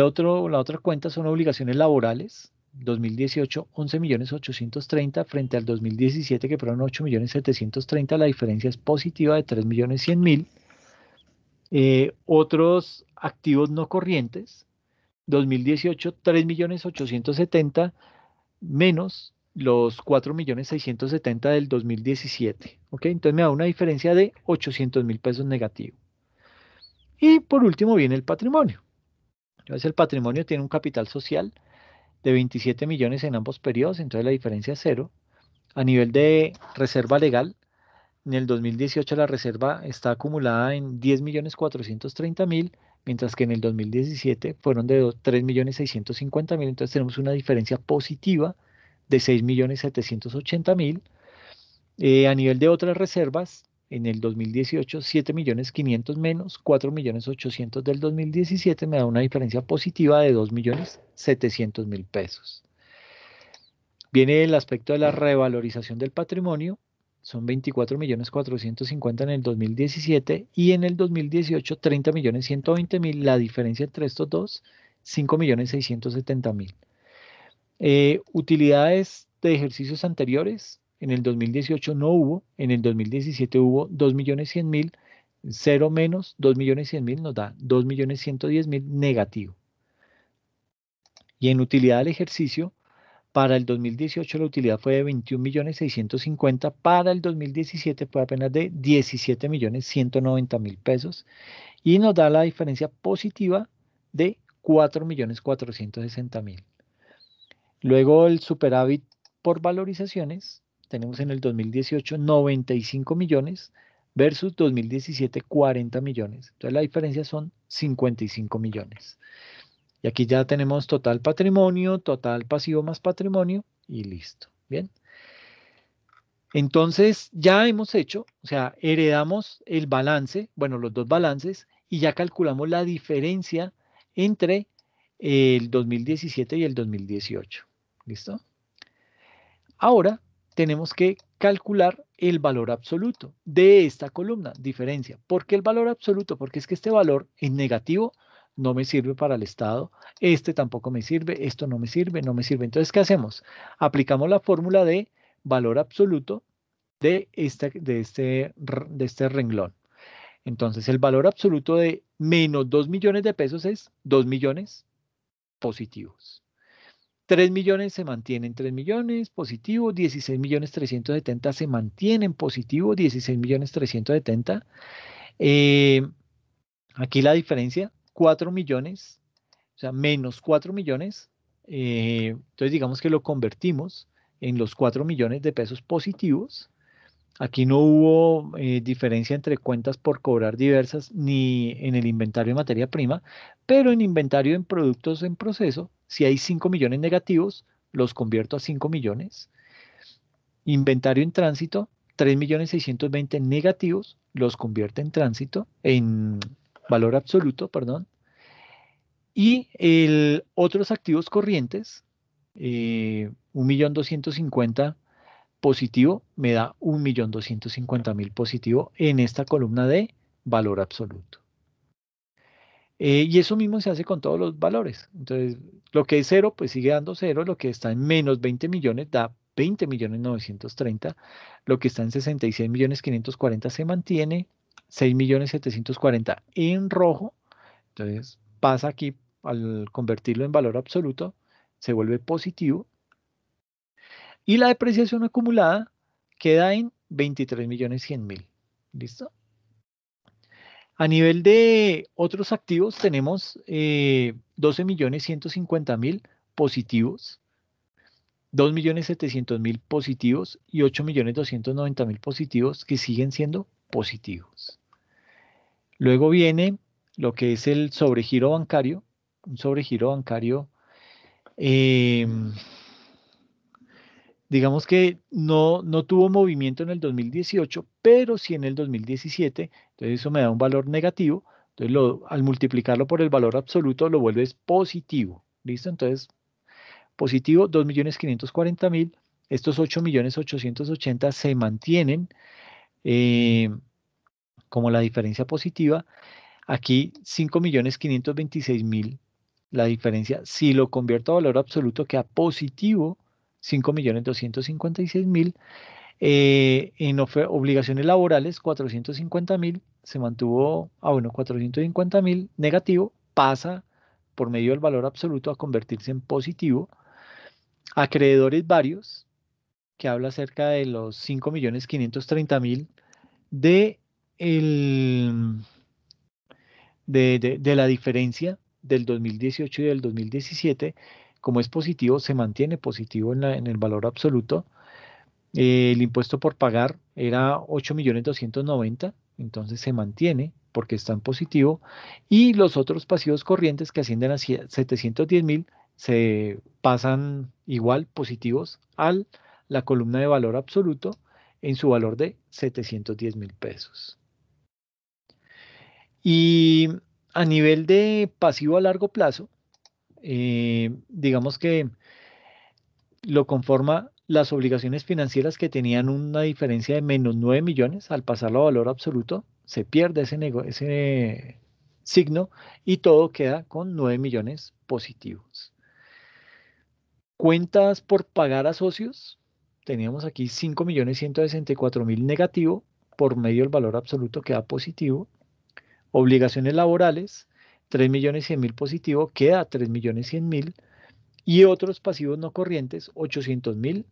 otro, la otra cuenta son obligaciones laborales, 2018 830 frente al 2017 que fueron 730 la diferencia es positiva de 3 3.100.000. Eh, otros activos no corrientes, 2018 870 menos los 4 millones 670 del 2017, ¿ok? Entonces me da una diferencia de mil pesos negativo. Y por último viene el patrimonio. Entonces el patrimonio tiene un capital social de 27 millones en ambos periodos, entonces la diferencia es cero. A nivel de reserva legal, en el 2018 la reserva está acumulada en 10 millones 430 mil, mientras que en el 2017 fueron de 3 millones 650 mil, entonces tenemos una diferencia positiva de 6 millones 780 mil. Eh, a nivel de otras reservas, en el 2018 7 millones menos 4 del 2017 me da una diferencia positiva de $2.700.000. pesos. Viene el aspecto de la revalorización del patrimonio, son 24 en el 2017 y en el 2018 $30.120.000. la diferencia entre estos dos $5.670.000. Eh, utilidades de ejercicios anteriores, en el 2018 no hubo, en el 2017 hubo 2.100.000, 0 menos 2.100.000 nos da 2.110.000 negativo. Y en utilidad del ejercicio, para el 2018 la utilidad fue de 21.650.000, para el 2017 fue apenas de 17.190.000 pesos y nos da la diferencia positiva de 4.460.000. Luego el superávit por valorizaciones tenemos en el 2018 95 millones versus 2017 40 millones. Entonces la diferencia son 55 millones. Y aquí ya tenemos total patrimonio, total pasivo más patrimonio y listo. Bien. Entonces ya hemos hecho, o sea, heredamos el balance, bueno, los dos balances, y ya calculamos la diferencia entre el 2017 y el 2018. ¿Listo? Ahora tenemos que calcular el valor absoluto de esta columna, diferencia. ¿Por qué el valor absoluto? Porque es que este valor es negativo no me sirve para el estado, este tampoco me sirve, esto no me sirve, no me sirve. Entonces, ¿qué hacemos? Aplicamos la fórmula de valor absoluto de este, de este, de este renglón. Entonces, el valor absoluto de menos 2 millones de pesos es 2 millones positivos. 3 millones se mantienen 3 millones positivo, 16 millones 370 se mantienen positivo, 16 millones 370. Eh, aquí la diferencia, 4 millones, o sea, menos 4 millones. Eh, entonces digamos que lo convertimos en los 4 millones de pesos positivos. Aquí no hubo eh, diferencia entre cuentas por cobrar diversas ni en el inventario de materia prima, pero en inventario en productos en proceso si hay 5 millones negativos, los convierto a 5 millones. Inventario en tránsito, 3 millones 620 negativos, los convierte en tránsito, en valor absoluto, perdón. Y el, otros activos corrientes, eh, millón 250 positivo, me da millón mil positivo en esta columna de valor absoluto. Eh, y eso mismo se hace con todos los valores. Entonces, lo que es cero, pues sigue dando cero. Lo que está en menos 20 millones da 20 millones 930. Lo que está en 66 millones 540 se mantiene. 6 millones 740 en rojo. Entonces, pasa aquí al convertirlo en valor absoluto, se vuelve positivo. Y la depreciación acumulada queda en 23 millones 100 mil. ¿Listo? A nivel de otros activos, tenemos 12.150.000 eh, positivos, 2.700.000 positivos y 8.290.000 positivos que siguen siendo positivos. Luego viene lo que es el sobregiro bancario, un sobregiro bancario, eh, digamos que no, no tuvo movimiento en el 2018, pero sí en el 2017 eso me da un valor negativo. Entonces al multiplicarlo por el valor absoluto lo vuelves positivo. ¿Listo? Entonces positivo 2.540.000. Estos 8.880.000 se mantienen eh, como la diferencia positiva. Aquí 5.526.000 la diferencia. Si lo convierto a valor absoluto queda positivo 5.256.000. Eh, en obligaciones laborales 450.000 se mantuvo a unos 450 mil negativo, pasa por medio del valor absoluto a convertirse en positivo. Acreedores varios, que habla acerca de los 5.530.000, de, de, de, la diferencia del 2018 y del 2017, como es positivo, se mantiene positivo en, el valor absoluto. Eh, el impuesto por pagar era 8.290, entonces se mantiene porque está en positivo, y los otros pasivos corrientes que ascienden a 710 mil se pasan igual positivos a la columna de valor absoluto en su valor de 710 mil pesos. Y a nivel de pasivo a largo plazo, eh, digamos que lo conforma las obligaciones financieras que tenían una diferencia de menos 9 millones, al pasarlo a valor absoluto, se pierde ese, signo y todo queda con 9 millones positivos. Cuentas por pagar a socios, teníamos aquí 5 millones 164 mil negativo, por medio del valor absoluto queda positivo. Obligaciones laborales, 3.100.000 millones mil positivo, queda 3.100.000 millones mil y otros pasivos no corrientes, 800 mil.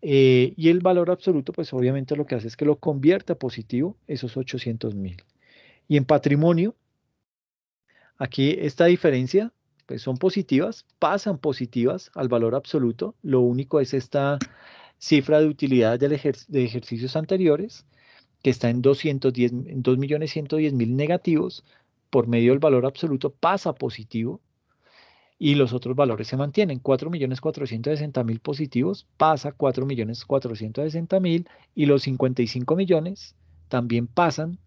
Eh, y el valor absoluto, pues obviamente lo que hace es que lo convierta a positivo, esos 800 mil. Y en patrimonio, aquí esta diferencia, pues son positivas, pasan positivas al valor absoluto. Lo único es esta cifra de utilidad de ejercicios anteriores, que está en 210, 2.110.000 negativos, por medio del valor absoluto pasa positivo y los otros valores se mantienen. 4.460.000 positivos pasa 4.460.000 y los 55 millones también pasan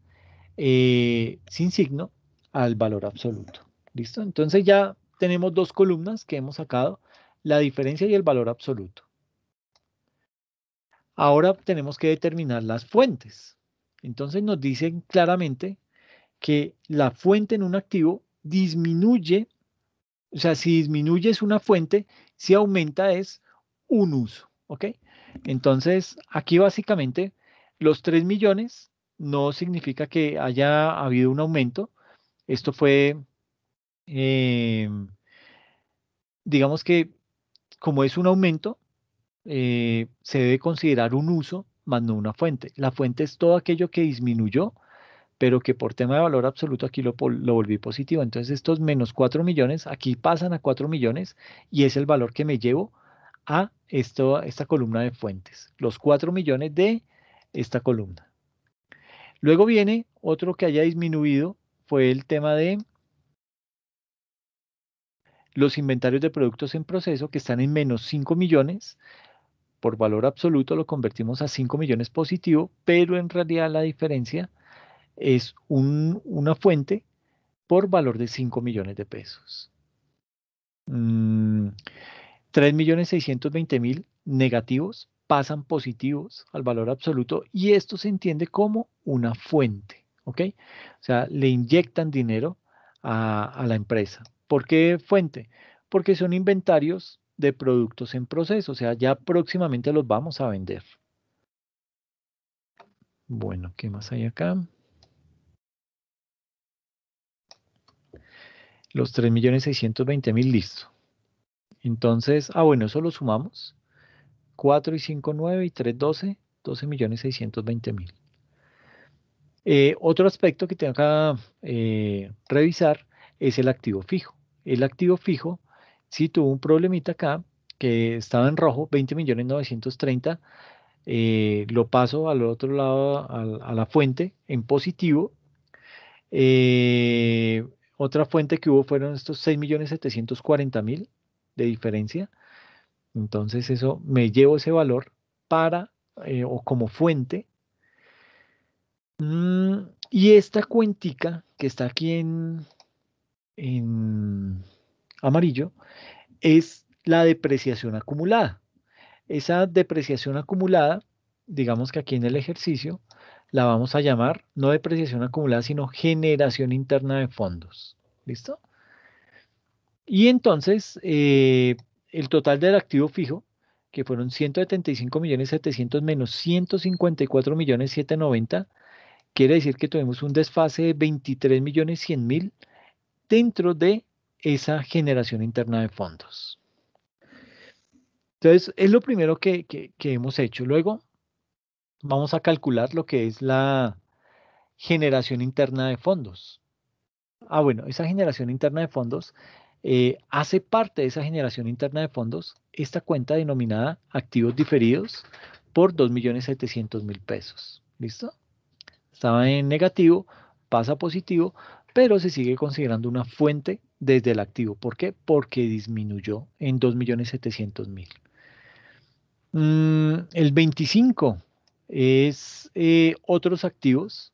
eh, sin signo al valor absoluto. ¿Listo? Entonces ya tenemos dos columnas que hemos sacado, la diferencia y el valor absoluto. Ahora tenemos que determinar las fuentes. Entonces nos dicen claramente que la fuente en un activo disminuye o sea, si disminuyes una fuente, si aumenta es un uso, ¿ok? Entonces, aquí básicamente los 3 millones no significa que haya habido un aumento. Esto fue, eh, digamos que como es un aumento, eh, se debe considerar un uso más no una fuente. La fuente es todo aquello que disminuyó pero que por tema de valor absoluto aquí lo, lo volví positivo. Entonces estos menos 4 millones aquí pasan a 4 millones y es el valor que me llevo a esta columna de fuentes, los 4 millones de esta columna. Luego viene otro que haya disminuido, fue el tema de los inventarios de productos en proceso que están en menos 5 millones. Por valor absoluto lo convertimos a 5 millones positivo, pero en realidad la diferencia es una fuente por valor de 5 millones de pesos. 3.620.000 mm, negativos pasan positivos al valor absoluto y esto se entiende como una fuente, ¿ok? O sea, le inyectan dinero a, a la empresa. ¿Por qué fuente? Porque son inventarios de productos en proceso, o sea, ya próximamente los vamos a vender. Bueno, ¿qué más hay acá? Los 3.620.000, listo. Entonces, ah, bueno, eso lo sumamos. 4 y 5, 9 y 3, 12, 12.620.000. otro aspecto que tengo que eh, revisar es el activo fijo. El activo fijo si tuvo un problemita acá que estaba en rojo, 20.930. Eh, lo paso al otro lado, a, a la fuente, en positivo. Eh, otra fuente que hubo fueron estos 6.740.000 de diferencia. Entonces eso me llevo ese valor para eh, o como fuente. Mm, y esta cuentica que está aquí en amarillo es la depreciación acumulada. Esa depreciación acumulada, digamos que aquí en el ejercicio, la vamos a llamar no depreciación acumulada, sino generación interna de fondos. ¿Listo? Y entonces, eh, el total del activo fijo, que fueron 175.700.000 millones menos 154 millones quiere decir que tuvimos un desfase de 23 millones mil dentro de esa generación interna de fondos. Entonces, es lo primero que hemos hecho. Luego, vamos a calcular lo que es la generación interna de fondos. Ah, bueno, esa generación interna de fondos eh, hace parte de esa generación interna de fondos esta cuenta denominada activos diferidos por 2.700.000 pesos. ¿Listo? Estaba en negativo, pasa positivo, pero se sigue considerando una fuente desde el activo. ¿Por qué? Porque disminuyó en 2.700.000. Mm, el 25 es eh, otros activos,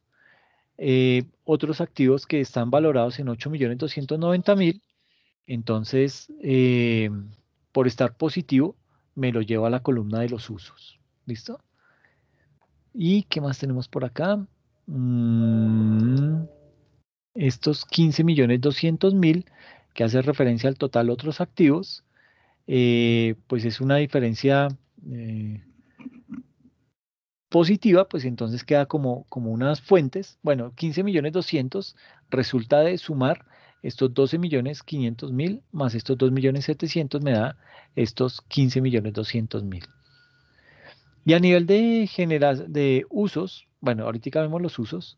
eh, otros activos que están valorados en 8.290.000. Entonces, eh, por estar positivo, me lo llevo a la columna de los usos. ¿Listo? ¿Y qué más tenemos por acá? Mm, estos 15.200.000 que hace referencia al total otros activos, pues es una diferencia positiva, pues entonces queda como, como unas fuentes. Bueno, 15 millones 200 resulta de sumar estos 12 millones 500 mil más estos 2 millones me da estos 15 millones mil. Y a nivel de, de usos, bueno, ahorita vemos los usos,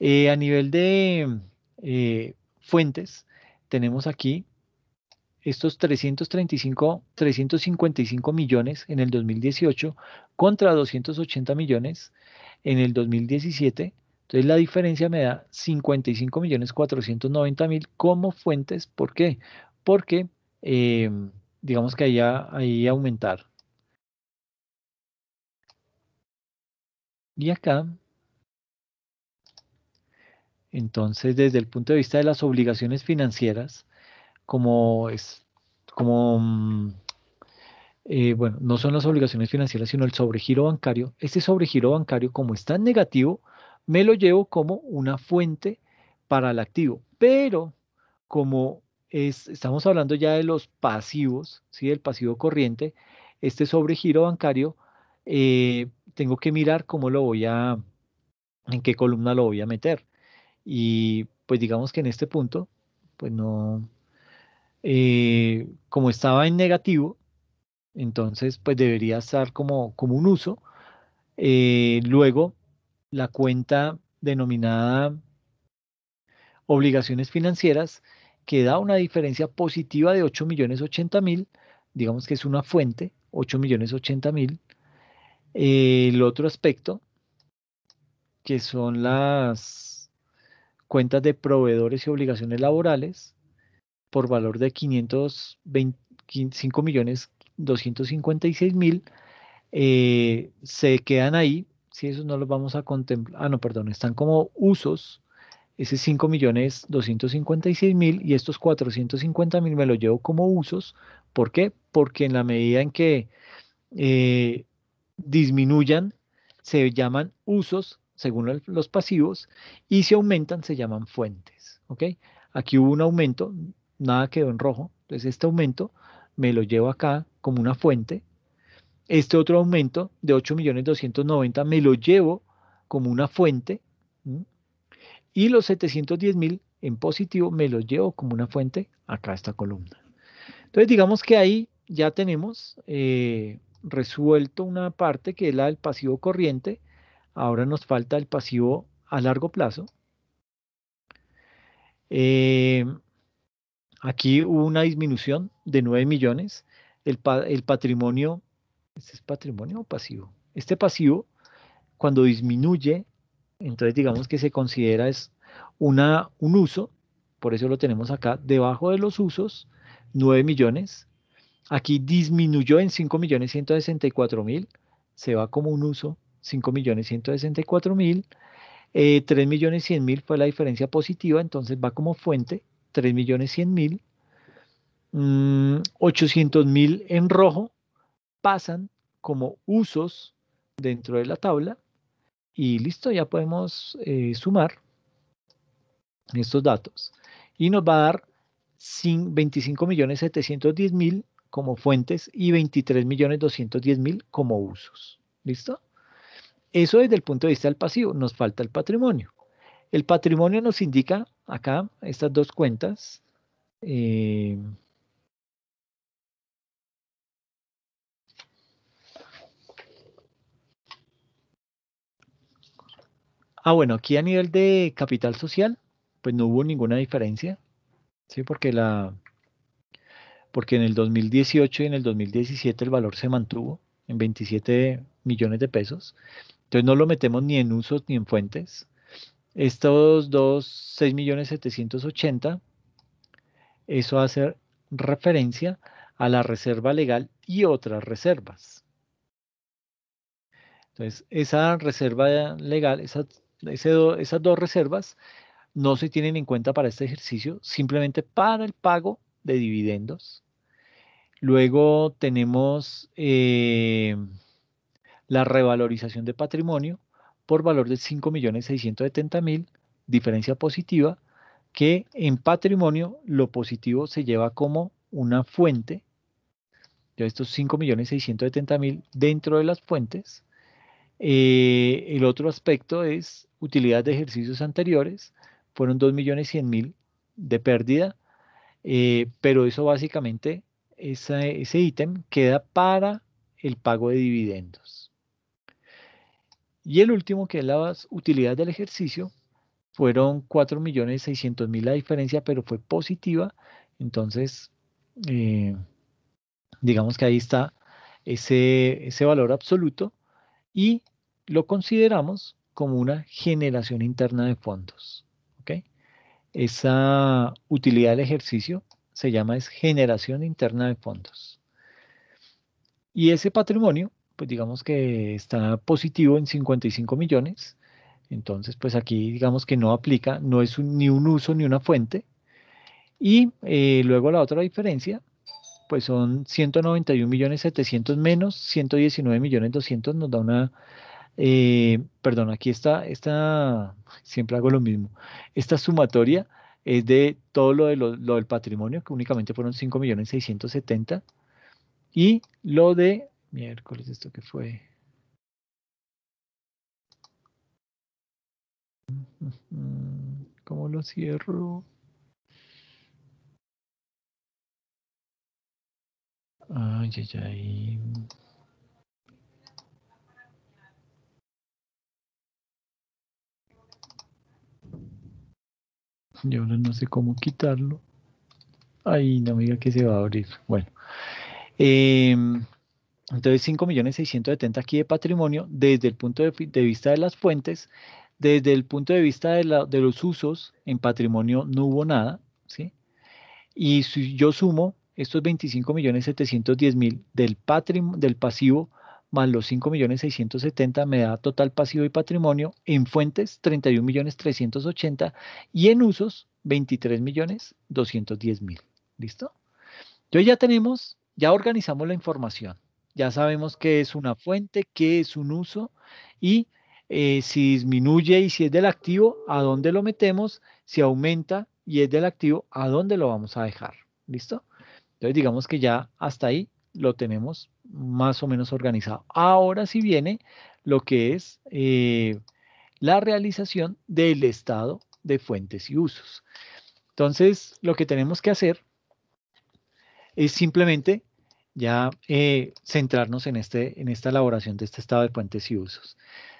eh, a nivel de eh, fuentes, tenemos aquí estos 335, 355 millones en el 2018 contra 280 millones en el 2017. Entonces la diferencia me da 55 millones 490 mil como fuentes. ¿Por qué? Porque eh, digamos que hay ahí aumentar. Y acá entonces, desde el punto de vista de las obligaciones financieras, como, es, como mm, eh, bueno, no son las obligaciones financieras, sino el sobregiro bancario. Este sobregiro bancario, como es tan negativo, me lo llevo como una fuente para el activo. Pero como estamos hablando ya de los pasivos, ¿sí? el pasivo corriente, este sobregiro bancario, eh, tengo que mirar cómo lo voy a, en qué columna lo voy a meter. Y pues digamos que en este punto, pues no, eh, como estaba en negativo, entonces pues debería estar como, como un uso. Eh, luego, la cuenta denominada obligaciones financieras, que da una diferencia positiva de 8 millones 80 mil, digamos que es una fuente, 8 millones 80 mil. Eh, el otro aspecto, que son las cuentas de proveedores y obligaciones laborales, por valor de 525 millones 256 mil, eh, se quedan ahí, si eso no los vamos a contemplar, ah, no, perdón, están como usos, ese 5 millones 256 mil y estos 450 mil me lo llevo como usos, ¿por qué? Porque en la medida en que eh, disminuyan, se llaman usos según los pasivos y si aumentan se llaman fuentes, ¿ok? Aquí hubo un aumento nada quedó en rojo. Entonces este aumento me lo llevo acá como una fuente. Este otro aumento de 8.290.000 me lo llevo como una fuente. Y los 710.000 en positivo me lo llevo como una fuente acá a esta columna. Entonces digamos que ahí ya tenemos eh, resuelto una parte que es la del pasivo corriente. Ahora nos falta el pasivo a largo plazo. Eh, Aquí hubo una disminución de 9 millones. El, patrimonio, ¿este es patrimonio o pasivo? Este pasivo, cuando disminuye, entonces digamos que se considera es una, un uso, por eso lo tenemos acá, debajo de los usos, 9 millones. Aquí disminuyó en 5 millones 164 mil, se va como un uso, 5 millones 164 mil. 3 eh, millones 100 mil fue la diferencia positiva, entonces va como fuente. 3.100.000, millones mm, en rojo pasan como usos dentro de la tabla y listo, ya podemos eh, sumar estos datos y nos va a dar 25.710.000 como fuentes y 23.210.000 como usos. ¿Listo? Eso desde el punto de vista del pasivo, nos falta el patrimonio. El patrimonio nos indica acá, estas dos cuentas. Eh, ah, bueno, aquí a nivel de capital social, pues no hubo ninguna diferencia, ¿sí? Porque, la, porque en el 2018 y en el 2017 el valor se mantuvo en 27 millones de pesos. Entonces no lo metemos ni en usos ni en fuentes, estos dos 6.780.000, eso hace referencia a la reserva legal y otras reservas. Entonces, esa reserva legal, esas dos reservas no se tienen en cuenta para este ejercicio, simplemente para el pago de dividendos. Luego tenemos eh, la revalorización de patrimonio, por valor de 5.670.000, diferencia positiva, que en patrimonio lo positivo se lleva como una fuente, de estos 5.670.000 dentro de las fuentes. Eh, el otro aspecto es utilidad de ejercicios anteriores, fueron 2.100.000 de pérdida, eh, pero eso básicamente, ese ítem queda para el pago de dividendos. Y el último, que es la utilidad del ejercicio, fueron 4.600.000 la diferencia, pero fue positiva. Entonces, eh, digamos que ahí está ese, ese valor absoluto y lo consideramos como una generación interna de fondos. Esa utilidad del ejercicio se llama es generación interna de fondos. Y ese patrimonio pues digamos que está positivo en 55 millones. Entonces, pues aquí digamos que no aplica, no es ni un uso ni una fuente. Y eh, luego la otra diferencia, pues son 191 millones 700 menos 119 millones 200 nos da una, eh, perdón, aquí está, esta, siempre hago lo mismo, esta sumatoria es de todo lo, de lo, del patrimonio, que únicamente fueron 5.670.000 y lo de Miércoles, ¿esto que fue? ¿Cómo lo cierro? Ay, ay, ay. Y ahora no sé cómo quitarlo. Ay, no me que se va a abrir. Bueno. Eh, entonces, 5.670.000 aquí de patrimonio desde el punto de, vista de las fuentes, desde el punto de vista de, los usos, en patrimonio no hubo nada, ¿sí? Y si yo sumo estos 25.710.000 del, del pasivo más los 5.670.000 me da total pasivo y patrimonio, en fuentes 31.380.000 y en usos 23.210.000. ¿Listo? Entonces ya tenemos, ya organizamos la información. Ya sabemos qué es una fuente, qué es un uso y eh, si disminuye y si es del activo, a dónde lo metemos, si aumenta y es del activo, a dónde lo vamos a dejar. ¿Listo? Entonces digamos que ya hasta ahí lo tenemos más o menos organizado. Ahora sí viene lo que es eh, la realización del estado de fuentes y usos. Entonces, lo que tenemos que hacer es simplemente ya eh, centrarnos en, este, en esta elaboración de este estado de fuentes y usos.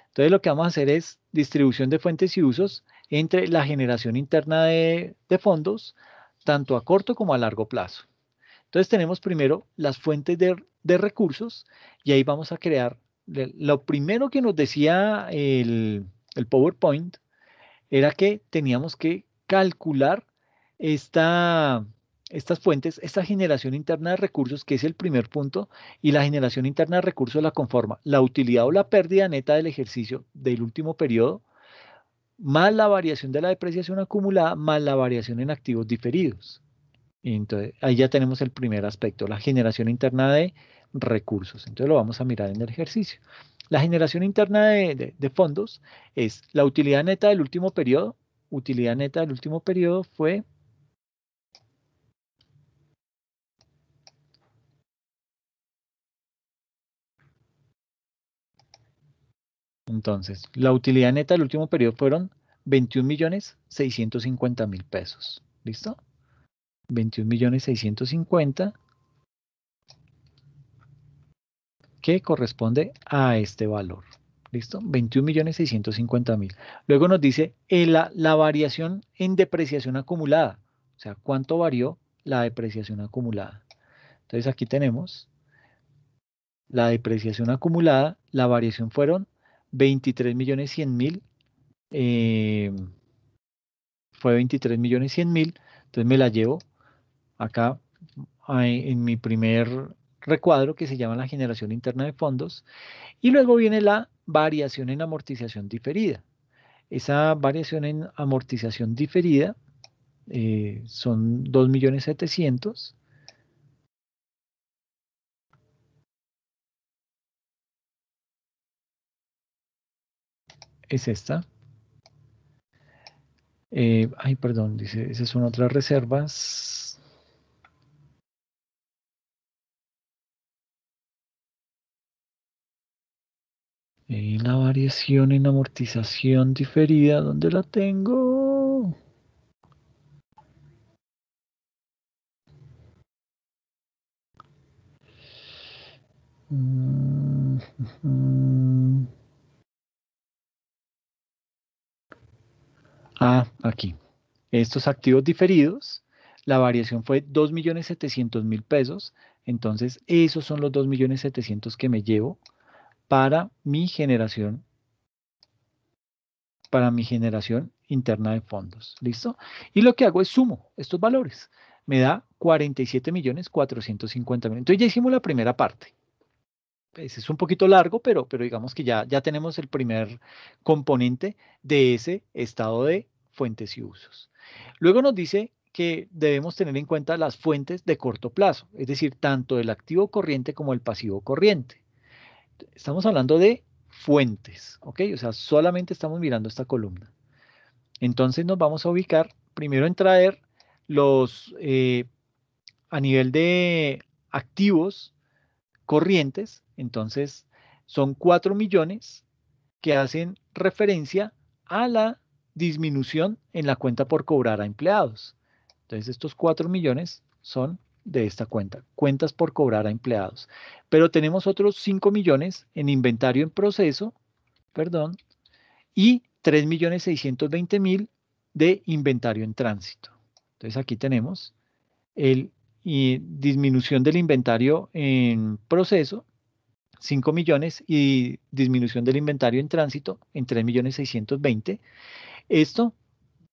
Entonces lo que vamos a hacer es distribución de fuentes y usos entre la generación interna de, fondos, tanto a corto como a largo plazo. Entonces tenemos primero las fuentes de, recursos y ahí vamos a crear lo primero que nos decía el, PowerPoint era que teníamos que calcular esta estas fuentes, esta generación interna de recursos, que es el primer punto, y la generación interna de recursos la conforma la utilidad o la pérdida neta del ejercicio del último periodo, más la variación de la depreciación acumulada, más la variación en activos diferidos. Entonces, ahí ya tenemos el primer aspecto, la generación interna de recursos. Entonces lo vamos a mirar en el ejercicio. La generación interna de, fondos es la utilidad neta del último periodo. Utilidad neta del último periodo fue Entonces, la utilidad neta del último periodo fueron 21.650.000 pesos. ¿Listo? 21 que corresponde a este valor. ¿Listo? 21.650.000. Luego nos dice eh, la variación en depreciación acumulada. O sea, ¿cuánto varió la depreciación acumulada? Entonces aquí tenemos la depreciación acumulada, la variación fueron 23 millones 100 mil. Em, fue 23 millones 100 mil. Entonces me la llevo acá en mi primer recuadro que se llama la generación interna de fondos. Y luego viene la variación en amortización diferida. Esa variación en amortización diferida eh, son 2.700.000 es esta. Eh, ay, perdón, dice, esas son otras reservas. Y la variación en amortización diferida, ¿dónde la tengo? Mm, mm, mm. Ah, aquí. Estos activos diferidos, la variación fue 2.700.000 pesos. Entonces, esos son los 2.700.000 que me llevo para mi generación para mi generación interna de fondos. ¿Listo? Y lo que hago es sumo estos valores. Me da 47.450.000, Entonces ya hicimos la primera parte. Pues, es un poquito largo, pero, pero digamos que ya, ya tenemos el primer componente de ese estado de fuentes y usos. Luego nos dice que debemos tener en cuenta las fuentes de corto plazo, es decir, tanto el activo corriente como el pasivo corriente. Estamos hablando de fuentes, ¿ok? O sea, solamente estamos mirando esta columna. Entonces nos vamos a ubicar primero en traer los, eh, a nivel de activos, corrientes, entonces son 4 millones que hacen referencia a la disminución en la cuenta por cobrar a empleados. Entonces estos 4 millones son de esta cuenta, cuentas por cobrar a empleados. Pero tenemos otros 5 millones en inventario en proceso, perdón, y 3 millones 620 mil de inventario en tránsito. Entonces aquí tenemos el y disminución del inventario en proceso, 5 millones, y disminución del inventario en tránsito en 3 millones 620. Esto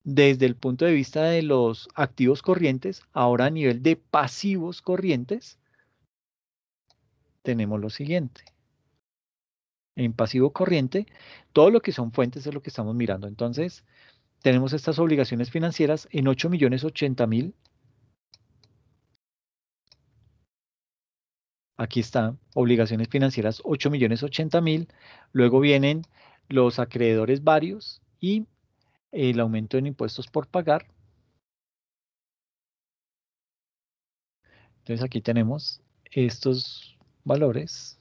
desde el punto de vista de los activos corrientes, ahora a nivel de pasivos corrientes, tenemos lo siguiente. En pasivo corriente, todo lo que son fuentes es lo que estamos mirando. Entonces, tenemos estas obligaciones financieras en 8 millones 80 mil Aquí están obligaciones financieras 8 millones 80 mil. Luego vienen los acreedores varios y el aumento en impuestos por pagar. Entonces aquí tenemos estos valores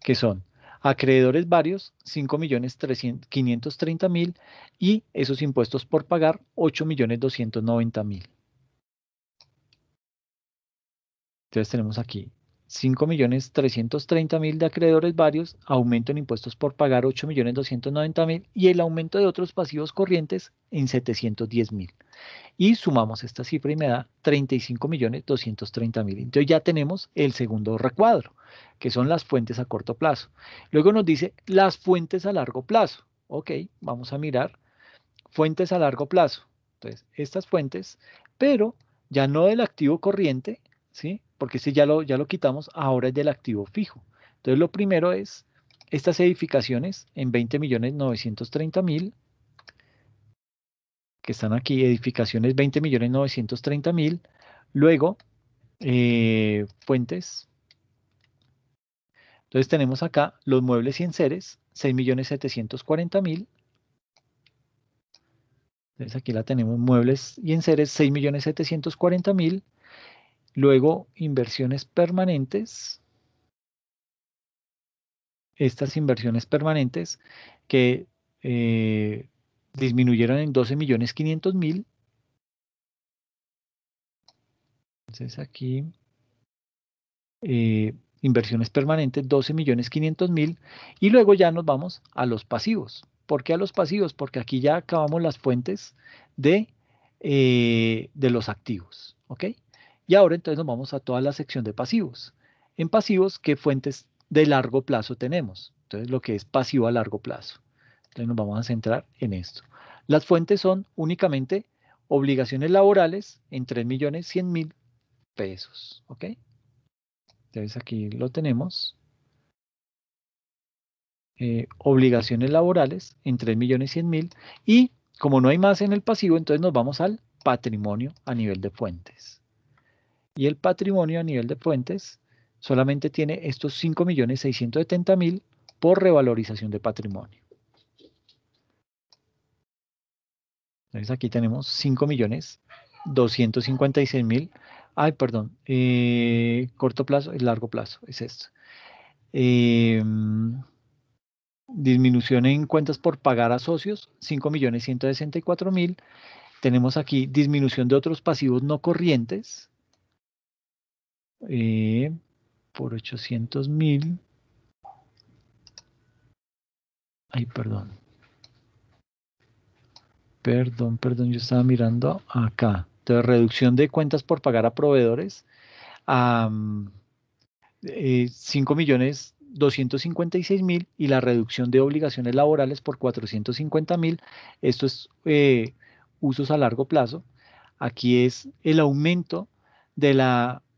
que son acreedores varios 5 millones 530 mil y esos impuestos por pagar 8 millones 290 mil. Entonces tenemos aquí 5.330.000 de acreedores varios, aumento en impuestos por pagar 8.290.000 y el aumento de otros pasivos corrientes en 710.000. Y sumamos esta cifra y me da 35.230.000. Entonces ya tenemos el segundo recuadro, que son las fuentes a corto plazo. Luego nos dice las fuentes a largo plazo. Ok, vamos a mirar fuentes a largo plazo. Entonces, estas fuentes, pero ya no del activo corriente, ¿sí? porque este ya lo, ya lo quitamos, ahora es del activo fijo. Entonces lo primero es estas edificaciones en 20.930.000, que están aquí, edificaciones 20.930.000, luego eh, fuentes. Entonces tenemos acá los muebles y enseres, 6.740.000. Entonces aquí la tenemos, muebles y enseres, 6.740.000. Luego, inversiones permanentes. Estas inversiones permanentes que eh, disminuyeron en 12 millones Entonces aquí, eh, inversiones permanentes, 12 millones Y luego ya nos vamos a los pasivos. ¿Por qué a los pasivos? Porque aquí ya acabamos las fuentes de, eh, de los activos. ¿Ok? Y ahora entonces nos vamos a toda la sección de pasivos. En pasivos, ¿qué fuentes de largo plazo tenemos? Entonces, lo que es pasivo a largo plazo. Entonces, nos vamos a centrar en esto. Las fuentes son únicamente obligaciones laborales en 3.100.000 pesos. ¿Ok? Entonces, aquí lo tenemos. Eh, obligaciones laborales en 3.100.000 y como no hay más en el pasivo, entonces nos vamos al patrimonio a nivel de fuentes y el patrimonio a nivel de puentes solamente tiene estos 5.670.000 por revalorización de patrimonio. Entonces aquí tenemos 5.256.000. Ay, perdón, eh, corto plazo y largo plazo, es esto. Em, disminución en cuentas por pagar a socios, 5.164.000. Tenemos aquí disminución de otros pasivos no corrientes, eh, por 800 mil. Ay, perdón. Perdón, perdón, yo estaba mirando acá. Entonces, reducción de cuentas por pagar a proveedores a 5 eh, millones 256 mil y la reducción de obligaciones laborales por 450 mil. Esto es eh, usos a largo plazo. Aquí es el aumento de la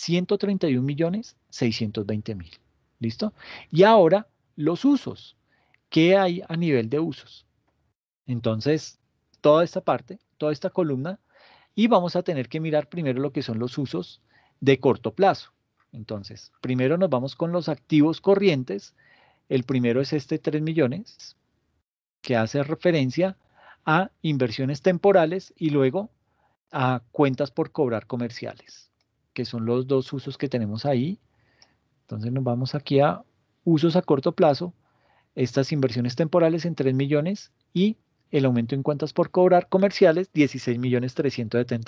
131 millones 620 mil. ¿Listo? Y ahora los usos. ¿Qué hay a nivel de usos? Entonces, toda esta parte, toda esta columna, y vamos a tener que mirar primero lo que son los usos de corto plazo. Entonces, primero nos vamos con los activos corrientes. El primero es este 3 millones, que hace referencia a inversiones temporales y luego a cuentas por cobrar comerciales que son los dos usos que tenemos ahí. Entonces nos vamos aquí a usos a corto plazo, estas inversiones temporales en 3 millones y el aumento en cuentas por cobrar comerciales, 16 millones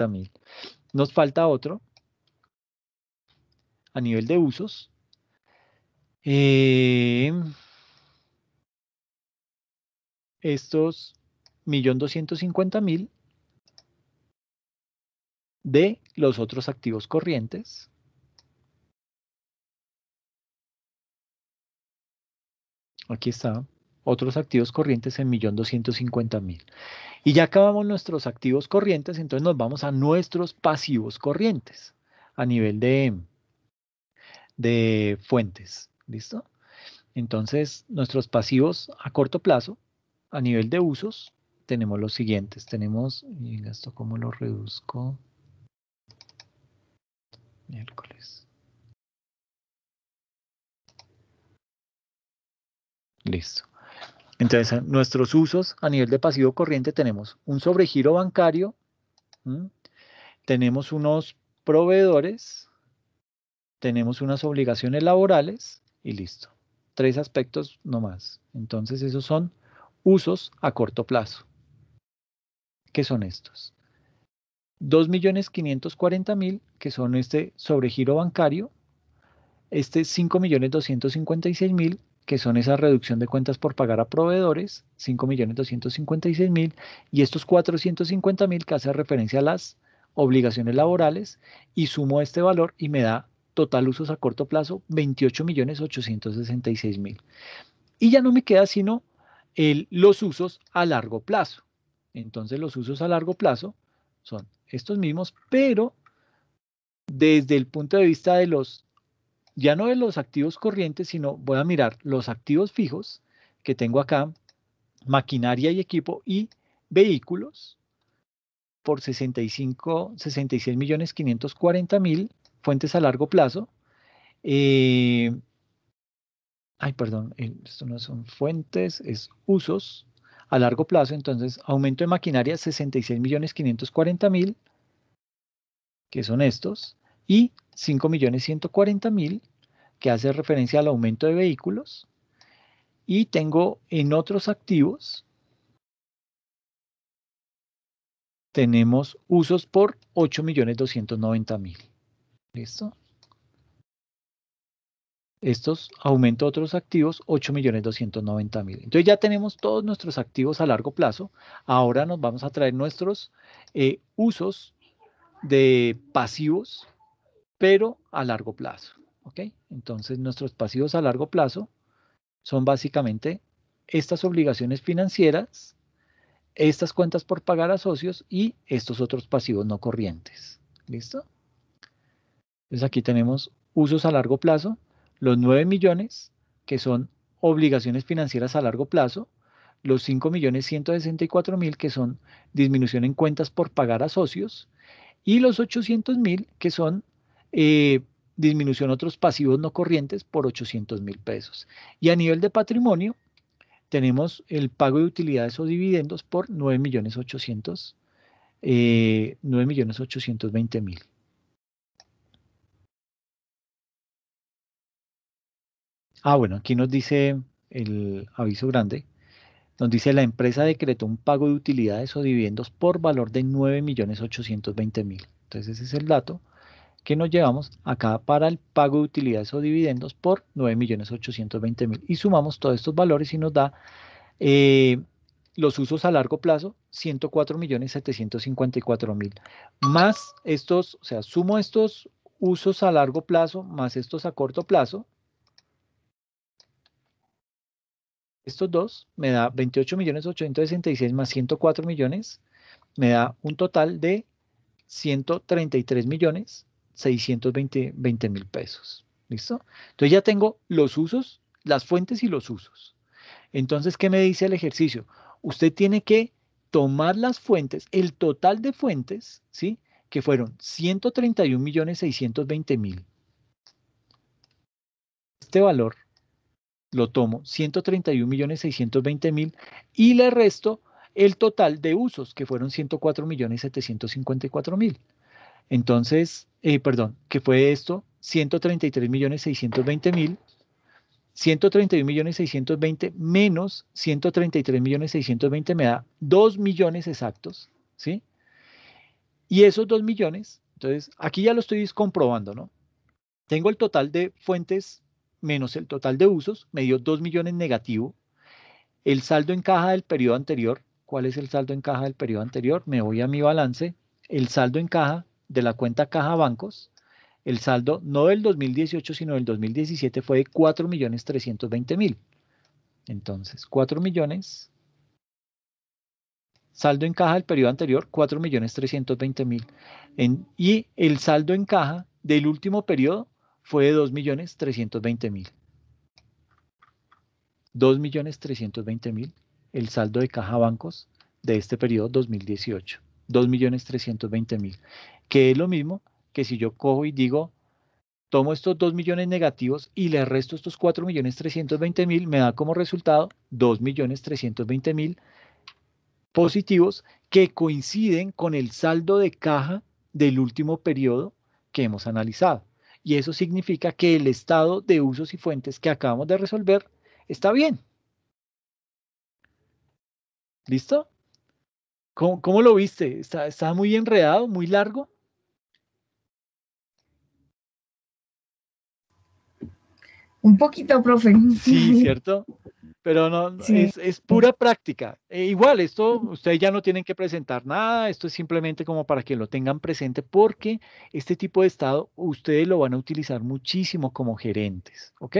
mil. Nos falta otro a nivel de usos. Eh, estos 1.250.000 de los otros activos corrientes. Aquí está, otros activos corrientes en 1.250.000. Y ya acabamos nuestros activos corrientes, entonces nos vamos a nuestros pasivos corrientes a nivel de, de fuentes. ¿Listo? Entonces, nuestros pasivos a corto plazo, a nivel de usos, tenemos los siguientes. Tenemos, ¿esto cómo lo reduzco? Miércoles. Listo. Entonces, nuestros usos a nivel de pasivo corriente tenemos un sobregiro bancario, tenemos unos proveedores, tenemos unas obligaciones laborales y listo. Tres aspectos nomás. Entonces, esos son usos a corto plazo. ¿Qué son estos? 2.540.000, que son este sobregiro bancario, este 5.256.000, que son esa reducción de cuentas por pagar a proveedores, 5.256.000, y estos 450.000 que hace referencia a las obligaciones laborales, y sumo este valor y me da total usos a corto plazo 28.866.000. Y ya no me queda sino los usos a largo plazo. Entonces los usos a largo plazo son estos mismos, pero desde el punto de vista de los, ya no de los activos corrientes, sino voy a mirar los activos fijos que tengo acá, maquinaria y equipo y vehículos por 65, 66 millones 540 mil fuentes a largo plazo. Eh, ay, perdón, esto no son fuentes, es usos a largo plazo. Entonces, aumento de maquinaria 66.540.000, que son estos, y 5.140.000, que hace referencia al aumento de vehículos. Y tengo en otros activos, tenemos usos por 8.290.000, ¿Listo? Estos aumento otros activos, 8.290.000. Entonces ya tenemos todos nuestros activos a largo plazo. Ahora nos vamos a traer nuestros eh, usos de pasivos, pero a largo plazo. Entonces nuestros pasivos a largo plazo son básicamente estas obligaciones financieras, estas cuentas por pagar a socios y estos otros pasivos no corrientes. ¿Listo? Entonces aquí tenemos usos a largo plazo los 9 millones, que son obligaciones financieras a largo plazo, los millones mil que son disminución en cuentas por pagar a socios y los mil que son eh, disminución otros pasivos no corrientes por mil pesos. Y a nivel de patrimonio tenemos el pago de utilidades o dividendos por ochocientos Eh, mil Ah, bueno, aquí nos dice el aviso grande, nos dice la empresa decretó un pago de utilidades o dividendos por valor de 9.820.000. Entonces ese es el dato que nos llevamos acá para el pago de utilidades o dividendos por 9.820.000 y sumamos todos estos valores y nos da eh, los usos a largo plazo 104.754.000 más estos, o sea, sumo estos usos a largo plazo más estos a corto plazo estos dos me da 28 millones más 104 millones, me da un total de 133 millones 620 mil pesos. ¿Listo? Entonces ya tengo los usos, las fuentes y los usos. Entonces, ¿qué me dice el ejercicio? Usted tiene que tomar las fuentes, el total de fuentes, ¿sí? Que fueron 131 millones mil. Este valor lo tomo 131.620.000 y le resto el total de usos, que fueron 104.754.000. Entonces, eh, perdón, ¿qué fue esto, 133.620.000, 131.620.000 menos 133.620 me da 2 millones exactos, ¿sí? Y esos 2 millones, entonces, aquí ya lo estoy comprobando, ¿no? Tengo el total de fuentes menos el total de usos, me dio 2 millones negativo. El saldo en caja del periodo anterior, ¿cuál es el saldo en caja del periodo anterior? Me voy a mi balance, el saldo en caja de la cuenta caja bancos, el saldo no del 2018, sino del 2017 fue de 4 millones 320 mil. Entonces, 4 millones, saldo en caja del periodo anterior, 4 millones 320 mil. Y el saldo en caja del último periodo fue de 2.320.000. 2.320.000 el saldo de caja bancos de este periodo 2018. 2.320.000, que es lo mismo que si yo cojo y digo, tomo estos 2 millones negativos y le resto estos 4 millones 320 mil, me da como resultado 2.320.000 millones mil positivos que coinciden con el saldo de caja del último periodo que hemos analizado. Y eso significa que el estado de usos y fuentes que acabamos de resolver está bien. ¿Listo? ¿Cómo, cómo lo viste? ¿Está, ¿Está muy enredado, muy largo? Un poquito, profe. Sí, ¿cierto? pero no, es, pura práctica. Eh, igual, esto ustedes ya no tienen que presentar nada, esto es simplemente como para que lo tengan presente, porque este tipo de estado ustedes lo van a utilizar muchísimo como gerentes, ¿ok?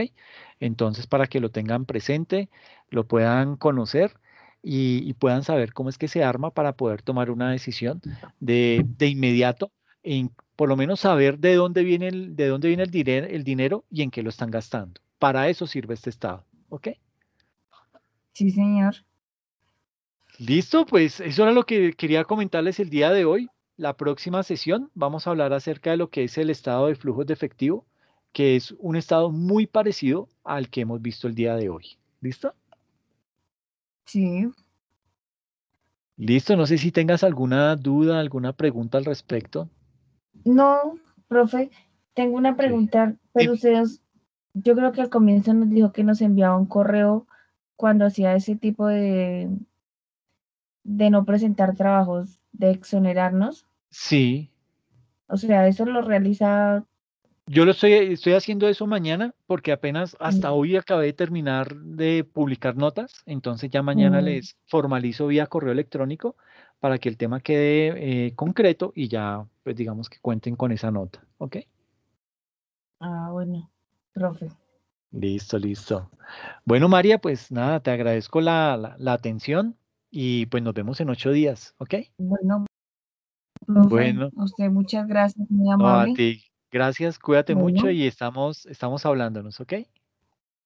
Entonces, para que lo tengan presente, lo puedan conocer y, puedan saber cómo es que se arma para poder tomar una decisión de, inmediato. En, por lo menos saber de dónde viene de dónde viene el, dinero, el dinero y en qué lo están gastando. Para eso sirve este estado. ¿Ok? Sí, señor. Listo, pues eso era lo que quería comentarles el día de hoy. La próxima sesión vamos a hablar acerca de lo que es el estado de flujos de efectivo, que es un estado muy parecido al que hemos visto el día de hoy. ¿Listo? Sí. Listo, no sé si tengas alguna duda, alguna pregunta al respecto. No, profe, tengo una pregunta, pero ustedes, yo creo que al comienzo nos dijo que nos enviaba un correo cuando hacía ese tipo de, de no presentar trabajos, de exonerarnos. Sí. O sea, eso lo realiza... Yo lo estoy, estoy haciendo eso mañana porque apenas hasta hoy acabé de terminar de publicar notas, entonces ya mañana les formalizo vía correo electrónico para que el tema quede eh, concreto y ya, pues digamos que cuenten con esa nota, ¿ok? Ah, bueno, profe. Listo, listo. Bueno, María, pues nada, te agradezco la, la, atención y pues nos vemos en ocho días, ¿ok? Bueno, bueno. usted muchas gracias, mi amor Gracias, cuídate mucho y estamos, estamos hablándonos, ¿ok?